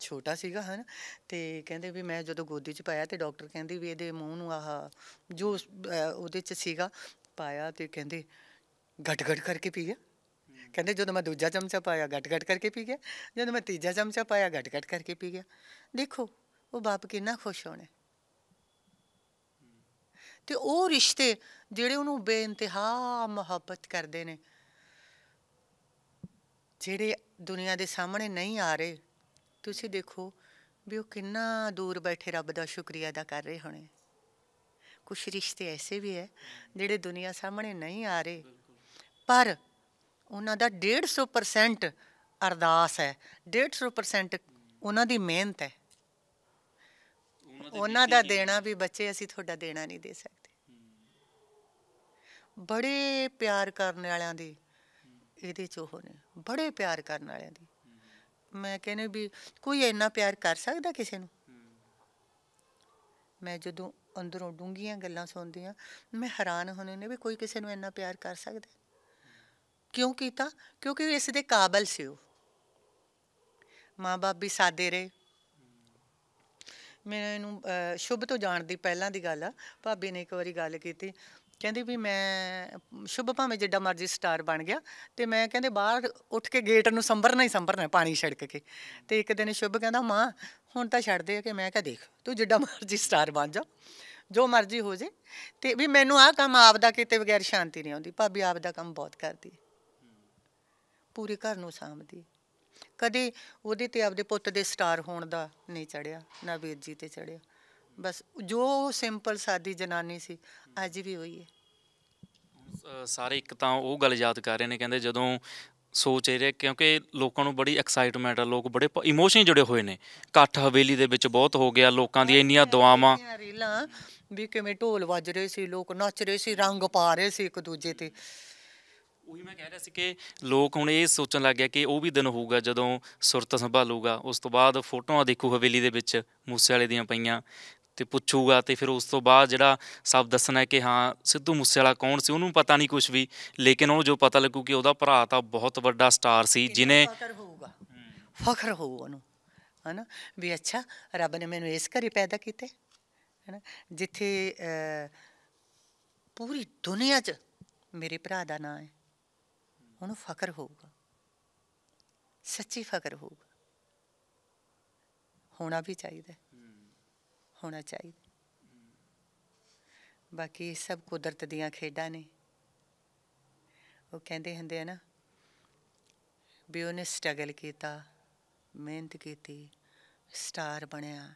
ਛੋਟਾ ਸੀਗਾ ਹਨ ਤੇ ਕਹਿੰਦੇ ਵੀ ਮੈਂ ਜਦੋਂ ਗੋਦੀ 'ਚ ਪਾਇਆ ਤੇ ਡਾਕਟਰ ਕਹਿੰਦੇ ਵੀ ਇਹਦੇ ਮੂੰਹ ਨੂੰ ਆਹ ਜੋ ਉਹਦੇ 'ਚ ਸੀਗਾ ਪਾਇਆ ਤੇ ਕਹਿੰਦੇ ਘਟ ਘਟ ਕਰਕੇ ਪੀਆ ਕਹਿੰਦੇ ਜਦੋਂ ਮੈਂ ਦੂਜਾ ਚਮਚਾ ਪਾਇਆ ਘਟ ਘਟ ਕਰਕੇ ਪੀ ਗਿਆ ਜਦੋਂ ਮੈਂ ਤੀਜਾ ਚਮਚਾ ਪਾਇਆ ਘਟ ਘਟ ਕਰਕੇ ਪੀ ਗਿਆ ਦੇਖੋ ਉਹ ਬਾਪ ਕਿੰਨਾ ਖੁਸ਼ ਹੋਣਾ ਤੇ ਉਹ ਰਿਸ਼ਤੇ ਜਿਹੜੇ ਉਹਨੂੰ ਬੇਇੰਤਹਾ ਮੁਹੱਬਤ ਕਰਦੇ ਨੇ ਜਿਹੜੇ ਦੁਨੀਆ ਦੇ ਸਾਹਮਣੇ ਨਹੀਂ ਆ ਰਹੇ ਤੁਸੀਂ ਦੇਖੋ ਵੀ ਉਹ ਕਿੰਨਾ ਦੂਰ ਬੈਠੇ ਰੱਬ ਦਾ ਸ਼ੁਕਰੀਆ ਅਦਾ ਕਰ ਰਹੇ ਹੋਣੇ ਕੁਝ ਰਿਸ਼ਤੇ ਐਸੇ ਵੀ ਹੈ ਜਿਹੜੇ ਦੁਨੀਆ ਸਾਹਮਣੇ ਨਹੀਂ ਆ ਰਹੇ ਪਰ ਉਹਨਾਂ ਦਾ 150% ਅਰਦਾਸ ਹੈ 150% ਉਹਨਾਂ ਦੀ ਮਿਹਨਤ ਹੈ ਉਹਨਾਂ ਦਾ ਦੇਣਾ ਵੀ ਬੱਚੇ ਅਸੀਂ ਤੁਹਾਡਾ ਦੇਣਾ ਨਹੀਂ ਦੇ ਸਕਦੇ ਬੜੇ ਪਿਆਰ ਕਰਨ ਵਾਲਿਆਂ ਦੀ ਇਹਦੇ ਚ ਉਹ ਨੇ ਬੜੇ ਪਿਆਰ ਕਰਨ ਵਾਲਿਆਂ ਦੀ ਮੈਂ ਕਹਿੰਨੇ ਵੀ ਕੋਈ ਇੰਨਾ ਪਿਆਰ ਕਰ ਸਕਦਾ ਕਿਸੇ ਨੂੰ ਮੈਂ ਜਦੋਂ ਅੰਦਰੋਂ ਡੂੰਗੀਆਂ ਗੱਲਾਂ ਸੁਣਦੀ ਆ ਮੈਂ ਹੈਰਾਨ ਹੁੰਨੇ ਨੇ ਵੀ ਕੋਈ ਕਿਸੇ ਨੂੰ ਇੰਨਾ ਪਿਆਰ ਕਰ ਸਕਦਾ ਕਿਉਂ ਕੀਤਾ ਕਿਉਂਕਿ ਇਸ ਦੇ ਕਾਬਲ ਸੀ ਉਹ ਮਾਂ-ਬਾਪ ਵੀ ਸਾਦੇ ਰਹੇ ਮੈਨੂੰ ਸ਼ੁਭ ਤੋਂ ਜਾਣਦੀ ਪਹਿਲਾਂ ਦੀ ਗੱਲ ਆ ਭਾਬੀ ਨੇ ਇੱਕ ਵਾਰੀ ਗੱਲ ਕੀਤੀ ਕਹਿੰਦੀ ਵੀ ਮੈਂ ਸ਼ੁਭ ਭਾਵੇਂ ਜਿੱਡਾ ਮਰਜ਼ੀ ਸਟਾਰ ਬਣ ਗਿਆ ਤੇ ਮੈਂ ਕਹਿੰਦੇ ਬਾਹਰ ਉੱਠ ਕੇ ਗੇਟ ਨੂੰ ਸੰਭਰਨਾ ਹੀ ਸੰਭਰਨਾ ਪਾਣੀ ਛਿੜਕ ਕੇ ਤੇ ਇੱਕ ਦਿਨ ਸ਼ੁਭ ਕਹਿੰਦਾ ਮਾਂ ਹੁਣ ਤਾਂ ਛੱਡ ਦੇ ਕਿ ਮੈਂ ਕਿਹਾ ਦੇਖ ਤੂੰ ਜਿੱਡਾ ਮਰਜ਼ੀ ਸਟਾਰ ਬਣ ਜਾ ਜੋ ਮਰਜ਼ੀ ਹੋ ਜੇ ਤੇ ਵੀ ਮੈਨੂੰ ਆਹ ਕੰਮ ਆਪ ਦਾ ਕੀਤੇ ਬਗੈਰ ਸ਼ਾਂਤੀ ਨਹੀਂ ਆਉਂਦੀ ਭਾਬੀ ਆਪ ਦਾ ਕੰਮ ਬਹੁਤ ਕਰਦੀ ਪੂਰੇ ਘਰ ਨੂੰ ਸਾਂਭਦੀ ਕਦੇ ਉਹਦੇ ਤੇ ਆਪਦੇ ਪੁੱਤ ਦੇ ਸਟਾਰ ਹੋਣ ਦਾ ਨਹੀਂ ਚੜਿਆ ਨਾ ਵੀਰ ਜੀ ਤੇ ਚੜਿਆ ਬਸ ਜੋ ਸਿੰਪਲ ਸਾਦੀ ਜਨਾਨੀ ਸੀ ਅੱਜ ਵੀ ਹੋਈ ਹੈ ਸਾਰੇ ਇੱਕ ਤਾਂ ਉਹ ਗੱਲ ਯਾਦ ਕਰ ਰਹੇ ਨੇ ਕਹਿੰਦੇ ਜਦੋਂ ਸੋਚ ਰਹੇ ਕਿਉਂਕਿ ਲੋਕਾਂ ਨੂੰ ਬੜੀ ਐਕਸਾਈਟਮੈਂਟ ਆ ਲੋਕ ਬੜੇ ਇਮੋਸ਼ਨ ਜੁੜੇ ਹੋਏ ਨੇ ਕੱਠ ਹਵੇਲੀ ਦੇ ਵਿੱਚ ਬਹੁਤ ਹੋ ਗਿਆ ਲੋਕਾਂ ਦੀ ਇੰਨੀਆਂ ਦੁਆਵਾਂ ਵੀ ਕਿਵੇਂ ਢੋਲ ਵੱਜ ਰਹੇ ਸੀ ਲੋਕ ਨੱਚ ਰਹੇ ਸੀ ਰੰਗ ਪਾ ਰਹੇ ਸੀ ਇੱਕ ਦੂਜੇ ਤੇ ਉਹੀ ਮੈਂ ਕਹਿ ਰਿਹਾ ਸੀ ਕਿ ਲੋਕ ਹੁਣ ਇਹ ਸੋਚਣ ਲੱਗ ਗਿਆ ਕਿ ਉਹ ਵੀ ਦਿਨ ਹੋਊਗਾ ਜਦੋਂ ਸੁਰਤ ਸੰਭਾਲੂਗਾ ਉਸ ਤੋਂ ਬਾਅਦ ਫੋਟੋਆਂ ਦੇਖੂ ਹਵੇਲੀ ਦੇ ਵਿੱਚ ਮੂਸੇ ਵਾਲੇ ਦੀਆਂ ਪਈਆਂ ਤੇ ਪੁੱਛੂਗਾ ਤੇ ਫਿਰ ਉਸ ਤੋਂ ਬਾਅਦ ਜਿਹੜਾ ਸਭ ਦੱਸਣਾ ਹੈ ਕਿ ਹਾਂ ਸਿੱਧੂ ਮੂਸੇ ਵਾਲਾ ਕੌਣ ਸੀ ਉਹਨੂੰ ਪਤਾ ਨਹੀਂ ਕੁਝ ਵੀ ਲੇਕਿਨ ਉਹਨੂੰ ਜੋ ਪਤਾ ਲੱਗੂ ਕਿ ਉਹਦਾ ਭਰਾ ਤਾਂ ਬਹੁਤ ਵੱਡਾ ਸਟਾਰ ਸੀ ਜਿਨੇ ਫਖਰ ਹੋਊਗਾ ਹੋਊ ਉਹਨੂੰ ਹਨਾ ਵੀ ਅੱਛਾ ਰੱਬ ਨੇ ਮੈਨੂੰ ਇਸ ਘਰੇ ਪੈਦਾ ਕੀਤਾ ਹਨਾ ਜਿੱਥੇ ਪੂਰੀ ਦੁਨੀਆ 'ਚ ਮੇਰੇ ਭਰਾ ਦਾ ਨਾਂ ਹੈ ਉਹਨੂੰ ਫਕਰ ਹੋਊਗਾ ਸੱਚੀ ਫਕਰ ਹੋਊਗਾ ਹੋਣਾ ਵੀ ਚਾਹੀਦਾ ਹੋਣਾ ਚਾਹੀਦਾ ਬਾਕੀ ਸਭ ਕੁਦਰਤ ਦੀਆਂ ਖੇਡਾਂ ਨੇ ਉਹ ਕਹਿੰਦੇ ਹੁੰਦੇ ਆ ਨਾ ਵੀ ਉਹਨੇ ਸਟਰਗਲ ਕੀਤਾ ਮਿਹਨਤ ਕੀਤੀ ਸਟਾਰ ਬਣਿਆ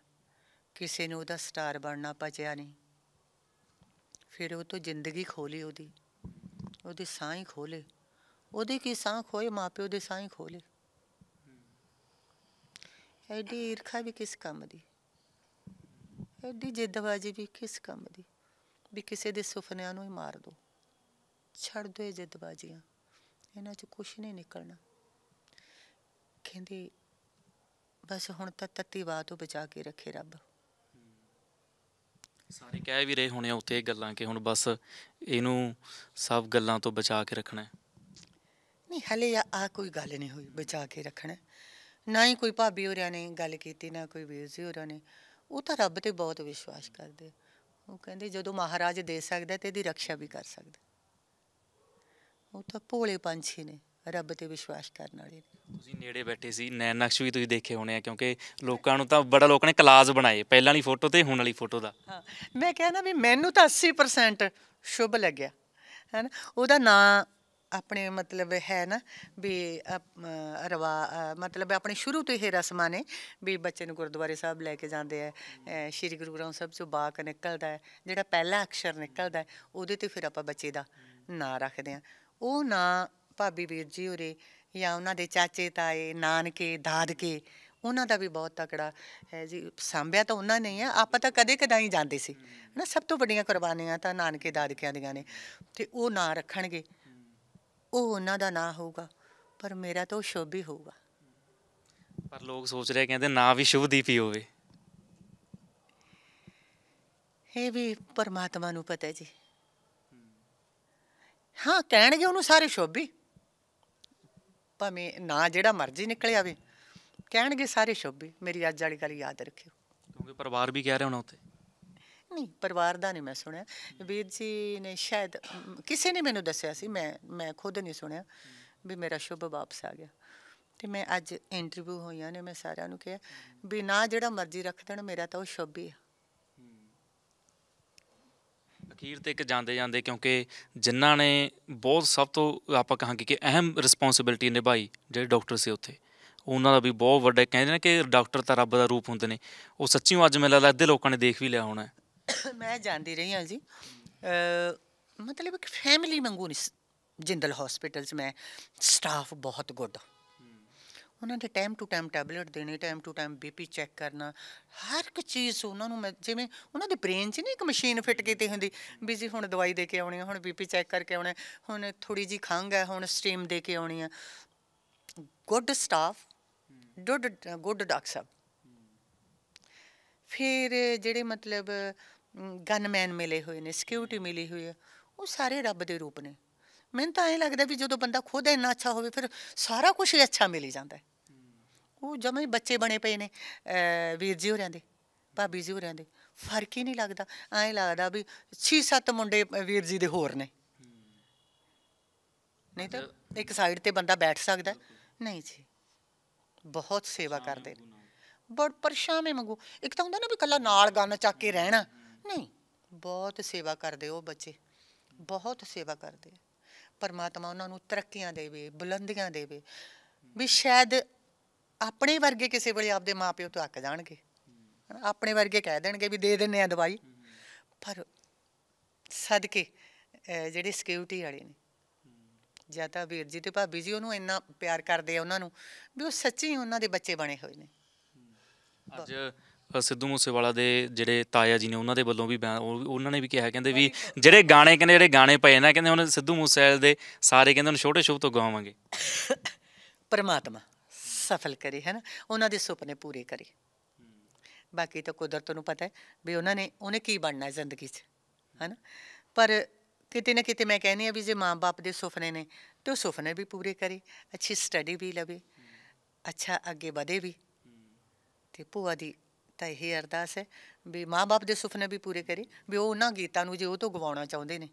ਕਿਸੇ ਨੂੰ ਉਹਦਾ ਸਟਾਰ ਬਣਨਾ ਪਚਿਆ ਨਹੀਂ ਫਿਰ ਉਹ ਤੋਂ ਜ਼ਿੰਦਗੀ ਖੋਲੀ ਉਹਦੀ ਉਹਦੇ ਸਾਹ ਹੀ ਖੋਲੇ ਉਹਦੀ ਕੀ ਸਾਹ ਖੋਏ ਮਾਪਿਓ ਦੇ ਸਾਹ ਹੀ ਖੋਲੇ ਐਡੀ ਈਰਖਾ ਵੀ ਕਿਸ ਕੰਮ ਦੀ ਐਡੀ ਜਿੱਦਵਾਜੀ ਵੀ ਕਿਸ ਕੰਮ ਦੀ ਵੀ ਕਿਸੇ ਦੇ ਸੁਪਨਿਆਂ ਨੂੰ ਹੀ ਮਾਰ ਦੋ ਛੱਡ ਦੋ ਇਹ ਜਿੱਦਵਾਜੀਆਂ ਇਹਨਾਂ 'ਚ ਕੁਛ ਨਹੀਂ ਨਿਕਲਣਾ ਕਹਿੰਦੇ ਬਸ ਹੁਣ ਤਾਂ ਤੱਤੀ ਬਾਤ ਬਚਾ ਕੇ ਰੱਖੇ ਰੱਬ ਸਾਰੇ ਕਹਿ ਵੀ ਰਹੇ ਹੋਣੇ ਉੱਤੇ ਗੱਲਾਂ ਕਿ ਹੁਣ ਬਸ ਇਹਨੂੰ ਸਭ ਗੱਲਾਂ ਤੋਂ ਬਚਾ ਕੇ ਰੱਖਣਾ ਹੈ ਨਹੀਂ ਹਲੇ ਆ ਕੋਈ ਗੱਲ ਨਹੀਂ ਹੋਈ ਬਚਾ ਕੇ ਰੱਖਣਾ ਨਾ ਹੀ ਕੋਈ ਭਾਬੀ ਹੋਰਿਆਂ ਨੇ ਗੱਲ ਕੀਤੀ ਨਾ ਕੋਈ ਵੀਰ ਜੀ ਹੋਰਿਆਂ ਨੇ ਉਹ ਤਾਂ ਰੱਬ ਤੇ ਬਹੁਤ ਵਿਸ਼ਵਾਸ ਕਰਦੇ ਉਹ ਕਹਿੰਦੇ ਜਦੋਂ ਮਹਾਰਾਜ ਦੇ ਸਕਦਾ ਤੇ ਇਹਦੀ ਰੱਖਿਆ ਵੀ ਕਰ ਸਕਦਾ ਉਹ ਤਾਂ ਭੋਲੇ ਪੰਛੀ ਨੇ ਰੱਬ ਤੇ ਵਿਸ਼ਵਾਸ ਕਰਨ ਵਾਲੇ ਤੁਸੀਂ ਨੇੜੇ ਬੈਠੇ ਸੀ ਨੈਣ ਨਕਸ਼ ਵੀ ਤੁਸੀਂ ਦੇਖੇ ਹੋਣੇ ਆ ਕਿਉਂਕਿ ਲੋਕਾਂ ਨੂੰ ਤਾਂ ਬੜਾ ਲੋਕਾਂ ਨੇ ਕਲਾਸ ਬਣਾਏ ਪਹਿਲਾਂ ਵਾਲੀ ਫੋਟੋ ਤੇ ਹੁਣ ਵਾਲੀ ਫੋਟੋ ਦਾ ਹਾਂ ਮੈਂ ਕਹਿੰਦਾ ਵੀ ਮੈਨੂੰ ਤਾਂ 80% ਸ਼ੁਭ ਲੱਗਿਆ ਹੈਨਾ ਉਹਦਾ ਨਾਂ ਆਪਣੇ ਮਤਲਬ ਹੈ ਨਾ ਵੀ ਰਵਾ ਮਤਲਬ ਆਪਣੇ ਸ਼ੁਰੂ ਤੋਂ ਹੀ ਰਸਮਾਂ ਨੇ ਵੀ ਬੱਚੇ ਨੂੰ ਗੁਰਦੁਆਰੇ ਸਾਹਿਬ ਲੈ ਕੇ ਜਾਂਦੇ ਆ ਸ਼੍ਰੀ ਗੁਰੂ ਗ੍ਰੰਥ ਸਾਹਿਬ ਚੋਂ ਬਾਕ ਨਿਕਲਦਾ ਹੈ ਜਿਹੜਾ ਪਹਿਲਾ ਅਕਸ਼ਰ ਨਿਕਲਦਾ ਹੈ ਉਹਦੇ ਤੇ ਫਿਰ ਆਪਾਂ ਬੱਚੇ ਦਾ ਨਾਂ ਰੱਖਦੇ ਆ ਉਹ ਨਾਂ ਭਾਬੀ ਵੀਰ ਜੀ ਹੋਰੇ ਜਾਂ ਉਹਨਾਂ ਦੇ ਚਾਚੇ ਤਾਏ ਨਾਨਕੇ ਦਾਦਕੇ ਉਹਨਾਂ ਦਾ ਵੀ ਬਹੁਤ ਤਕੜਾ ਹੈ ਜੀ ਸਾਂਭਿਆ ਤਾਂ ਉਹਨਾਂ ਨੇ ਆ ਆਪਾਂ ਤਾਂ ਕਦੇ ਹੀ ਜਾਂਦੇ ਸੀ ਹਨਾ ਸਭ ਤੋਂ ਵੱਡੀਆਂ ਕੁਰਬਾਨੀਆਂ ਤਾਂ ਨਾਨਕੇ ਦਾਦਕਿਆਂ ਦੀਆਂ ਨੇ ਤੇ ਉਹ ਨਾਂ ਰੱਖਣਗੇ ਉਹ ਉਹਨਾਂ ਦਾ ਨਾਂ ਹੋਊਗਾ ਪਰ ਮੇਰਾ ਤਾਂ ਸ਼ੁਭ ਹੀ ਹੋਊਗਾ ਪਰ ਲੋਕ ਸੋਚ ਰਹੇ ਕਹਿੰਦੇ ਨਾਂ ਵੀ ਸ਼ੁਭਦੀਪ ਹੀ ਹੋਵੇ ਹੈ ਵੀ ਪਰਮਾਤਮਾ ਨੂੰ ਪਤਾ ਜੀ ਹਾਂ ਕਹਿਣਗੇ ਉਹਨੂੰ ਸਾਰੇ ਸ਼ੋਭੀ ਭਾਵੇਂ ਨਾ ਜਿਹੜਾ ਮਰਜ਼ੀ ਨਿਕਲ ਆਵੇ ਕਹਿਣਗੇ ਸਾਰੇ ਸ਼ੋਭੀ ਮੇਰੀ ਅੱਜ ਵਾਲੀ ਗੱਲ ਯਾਦ ਰੱਖਿਓ ਕਿਉਂਕਿ ਪਰਿਵਾਰ ਵੀ ਕਹਿ ਰਹੇ ਹੁਣ ਉੱਥੇ ਨਹੀਂ ਪਰਿਵਾਰ ਦਾ ਨਹੀਂ ਮੈਂ ਸੁਣਿਆ ਵੀਰ ਜੀ ਨੇ ਸ਼ਾਇਦ ਕਿਸੇ ਨੇ ਮੈਨੂੰ ਦੱਸਿਆ ਸੀ ਮੈਂ ਮੈਂ ਖੁਦ ਨਹੀਂ ਸੁਣਿਆ ਵੀ ਮੇਰਾ ਸ਼ੁਭ ਵਾਪਸ ਆ ਗਿਆ ਤੇ ਮੈਂ ਅੱਜ ਇੰਟਰਵਿਊ ਹੋਈਆਂ ਨੇ ਮੈਂ ਸਾਰਿਆਂ ਨੂੰ ਕਿਹਾ ਵੀ ਨਾ ਜਿਹੜਾ ਮਰਜ਼ੀ ਰੱਖ ਦੇਣ ਮੇਰਾ ਤਾਂ ਉਹ ਸ਼ੁਭ ਹੀ ਆ ਅਖੀਰ ਤੇ ਇੱਕ ਜਾਂਦੇ ਜਾਂਦੇ ਕਿਉਂਕਿ ਜਿਨ੍ਹਾਂ ਨੇ ਬਹੁਤ ਸਭ ਤੋਂ ਆਪਾਂ ਕਹਾਂਗੇ ਕਿ ਅਹਿਮ ਰਿਸਪੌਂਸਿਬਿਲਟੀ ਨਿਭਾਈ ਜਿਹੜੇ ਡਾਕਟਰ ਸੀ ਉੱਥੇ ਉਹਨਾਂ ਦਾ ਵੀ ਬਹੁਤ ਵੱਡਾ ਕਹਿੰਦੇ ਨੇ ਕਿ ਡਾਕਟਰ ਤਾਂ ਰੱਬ ਦਾ ਰੂਪ ਹੁੰਦੇ ਨੇ ਉਹ ਸੱਚੀਓ ਅੱਜ ਮੈਨੂੰ ਲੱਗਦਾ ਅੱਧੇ ਲੋਕਾਂ ਨੇ ਦੇਖ ਵੀ ਲਿਆ ਹੋਣਾ ਮੈਂ ਜਾਂਦੀ ਰਹੀ ਹਾਂ ਜੀ ਮਤਲਬ ਕਿ ਫੈਮਿਲੀ ਵਾਂਗੂ ਜਿੰਦਲ ਹਸਪੀਟਲ 'ਚ ਮੈਂ ਸਟਾਫ ਬਹੁਤ ਗੁੱਡ ਉਹਨਾਂ ਦੇ ਟਾਈਮ ਟੂ ਟਾਈਮ ਟੈਬਲੇਟ ਦੇਣੀ time to time BP check ਕਰਨਾ ਹਰ ਇੱਕ ਚੀਜ਼ ਉਹਨਾਂ ਨੂੰ ਜਿਵੇਂ ਉਹਨਾਂ ਦੇ ਬ੍ਰੇਨ 'ਚ ਨਹੀਂ ਇੱਕ ਮਸ਼ੀਨ ਫਿੱਟ ਕੀਤੀ ਹੁੰਦੀ ਵੀ ਜੀ ਹੁਣ ਦਵਾਈ ਦੇ ਕੇ ਆਉਣੀ ਹੁਣ ਬੀਪੀ ਚੈੱਕ ਕਰਕੇ ਆਉਣਾ ਹੁਣ ਥੋੜੀ ਜੀ ਖੰਗ ਹੈ ਹੁਣ ਸਟ੍ਰੀਮ ਦੇ ਕੇ ਆਉਣੀ ਆ good staff good good doctor ਸਾਹਿਬ ਫਿਰ ਜਿਹੜੇ ਮਤਲਬ ਗਨਮੈਨ ਮਿਲੇ ਹੋਏ ਨੇ ਸਿਕਿਉਰਿਟੀ ਮਿਲੀ ਹੋਈ ਹੈ ਉਹ ਸਾਰੇ ਰੱਬ ਦੇ ਰੂਪ ਨੇ ਮੈਨੂੰ ਤਾਂ ਐਂ ਲੱਗਦਾ ਵੀ ਜਦੋਂ ਬੰਦਾ ਖੁਦ ਇੰਨਾ ਅੱਛਾ ਹੋਵੇ ਫਿਰ ਸਾਰਾ ਕੁਝ ਹੀ ਅੱਛਾ ਮਿਲ ਜਾਂਦਾ ਉਹ ਜਮੇ ਬੱਚੇ ਬਣੇ ਪਏ ਨੇ ਵੀਰ ਜੀ ਹੋਰਿਆਂ ਦੇ ਭਾਬੀ ਜੀ ਹੋਰਿਆਂ ਦੇ ਫਰਕ ਹੀ ਨਹੀਂ ਲੱਗਦਾ ਐਂ ਲੱਗਦਾ ਵੀ 6-7 ਮੁੰਡੇ ਵੀਰ ਜੀ ਦੇ ਹੋਰ ਨੇ ਨਹੀਂ ਤਾਂ ਇੱਕ ਸਾਈਡ ਤੇ ਬੰਦਾ ਬੈਠ ਸਕਦਾ ਨਹੀਂ ਜੀ ਬਹੁਤ ਸੇਵਾ ਕਰਦੇ ਬੜ ਬੜ ਪਰਸ਼ਾਵੇਂ ਮੰਗੂ ਇੱਕ ਤਾਂ ਹੁੰਦਾ ਨਾ ਵੀ ਕੱਲਾ ਨਾਲ ਗੰਨ ਚੱਕ ਕੇ ਰਹਿਣਾ ਨਹੀਂ ਬਹੁਤ ਸੇਵਾ ਕਰਦੇ ਉਹ ਬੱਚੇ ਬਹੁਤ ਸੇਵਾ ਕਰਦੇ ਪਰਮਾਤਮਾ ਉਹਨਾਂ ਨੂੰ ਤਰੱਕੀਆਂ ਦੇਵੇ ਬੁਲੰਦੀਆਂ ਦੇਵੇ ਵੀ ਸ਼ਾਇਦ ਆਪਣੇ ਵਰਗੇ ਕਿਸੇ ਵੇਲੇ ਆਪਦੇ ਮਾਪਿਓ ਤੋਂ ਅੱਕ ਜਾਣਗੇ ਆਪਣੇ ਵਰਗੇ ਕਹਿ ਦੇਣਗੇ ਵੀ ਦੇ ਦਿੰਨੇ ਆ ਦਵਾਈ ਪਰ ਸਦਕੇ ਜਿਹੜੇ ਸਿਕਿਉਰਿਟੀ ਵਾਲੇ ਨੇ ਜਾਂ ਤਾਂ ਵੀਰ ਜੀ ਤੇ ਭਾਬੀ ਜੀ ਉਹਨੂੰ ਇੰਨਾ ਪਿਆਰ ਕਰਦੇ ਆ ਉਹਨਾਂ ਨੂੰ ਵੀ ਉਹ ਸੱਚੀ ਉਹਨਾਂ ਦੇ ਬੱਚੇ ਬਣੇ ਹੋਏ ਨੇ ਅੱਜ ਸਿੱਧੂ ਮੂਸੇਵਾਲਾ ਦੇ ਜਿਹੜੇ ਤਾਇਆ ਜੀ ਨੇ ਉਹਨਾਂ ਦੇ ਵੱਲੋਂ ਵੀ ਉਹ- ਉਹਨਾਂ ਨੇ ਵੀ ਕਿਹਾ ਕਹਿੰਦੇ ਵੀ ਜਿਹੜੇ ਗਾਣੇ ਕਹਿੰਦੇ ਜਿਹੜੇ ਗਾਣੇ ਪਏ ਨਾ ਕਹਿੰਦੇ ਹੁਣ ਸਿੱਧੂ ਮੂਸੇਵਾਲ ਦੇ ਸਾਰੇ ਕਹਿੰਦੇ ਉਹਨਾਂ ਛੋਟੇ ਸ਼ੋਅ ਤੋਂ ਗਾਵਾਂਗੇ ਪਰਮਾਤਮਾ ਸਫਲ ਕਰੇ ਹੈ ਨਾ ਉਹਨਾਂ ਦੇ ਸੁਪਨੇ ਪੂਰੇ ਕਰੇ ਬਾਕੀ ਤਾਂ ਕੁਦਰਤ ਨੂੰ ਪਤਾ ਹੈ ਵੀ ਉਹਨਾਂ ਨੇ ਉਹਨੇ ਕੀ ਬਣਨਾ ਹੈ ਜ਼ਿੰਦਗੀ 'ਚ ਹੈ ਨਾ ਪਰ ਕਿਤੇ ਨਾ ਕਿਤੇ ਮੈਂ ਕਹਿੰਦੀ ਆ ਵੀ ਜੇ ਮਾਂ-ਬਾਪ ਦੇ ਸੁਪਨੇ ਨੇ ਤੇ ਉਹ ਸੁਪਨੇ ਵੀ ਪੂਰੇ ਕਰੇ ਅੱਛੀ ਸਟੱਡੀ ਵੀ ਲਵੇ ਅੱਛਾ ਅੱਗੇ ਵਧੇ ਵੀ ਤੇ ਭੂਆ ਦੀ ਤਾਂ ਇਹ ਅਰਦਾਸ ਹੈ ਵੀ ਮਾਪੇ ਦੇ ਸੁਪਨੇ ਵੀ ਪੂਰੇ ਕਰੇ ਵੀ ਉਹ ਉਹਨਾਂ ਗੀਤਾਂ ਨੂੰ ਜੇ ਉਹ ਤੋਂ ਗਵਾਉਣਾ ਚਾਹੁੰਦੇ ਨੇ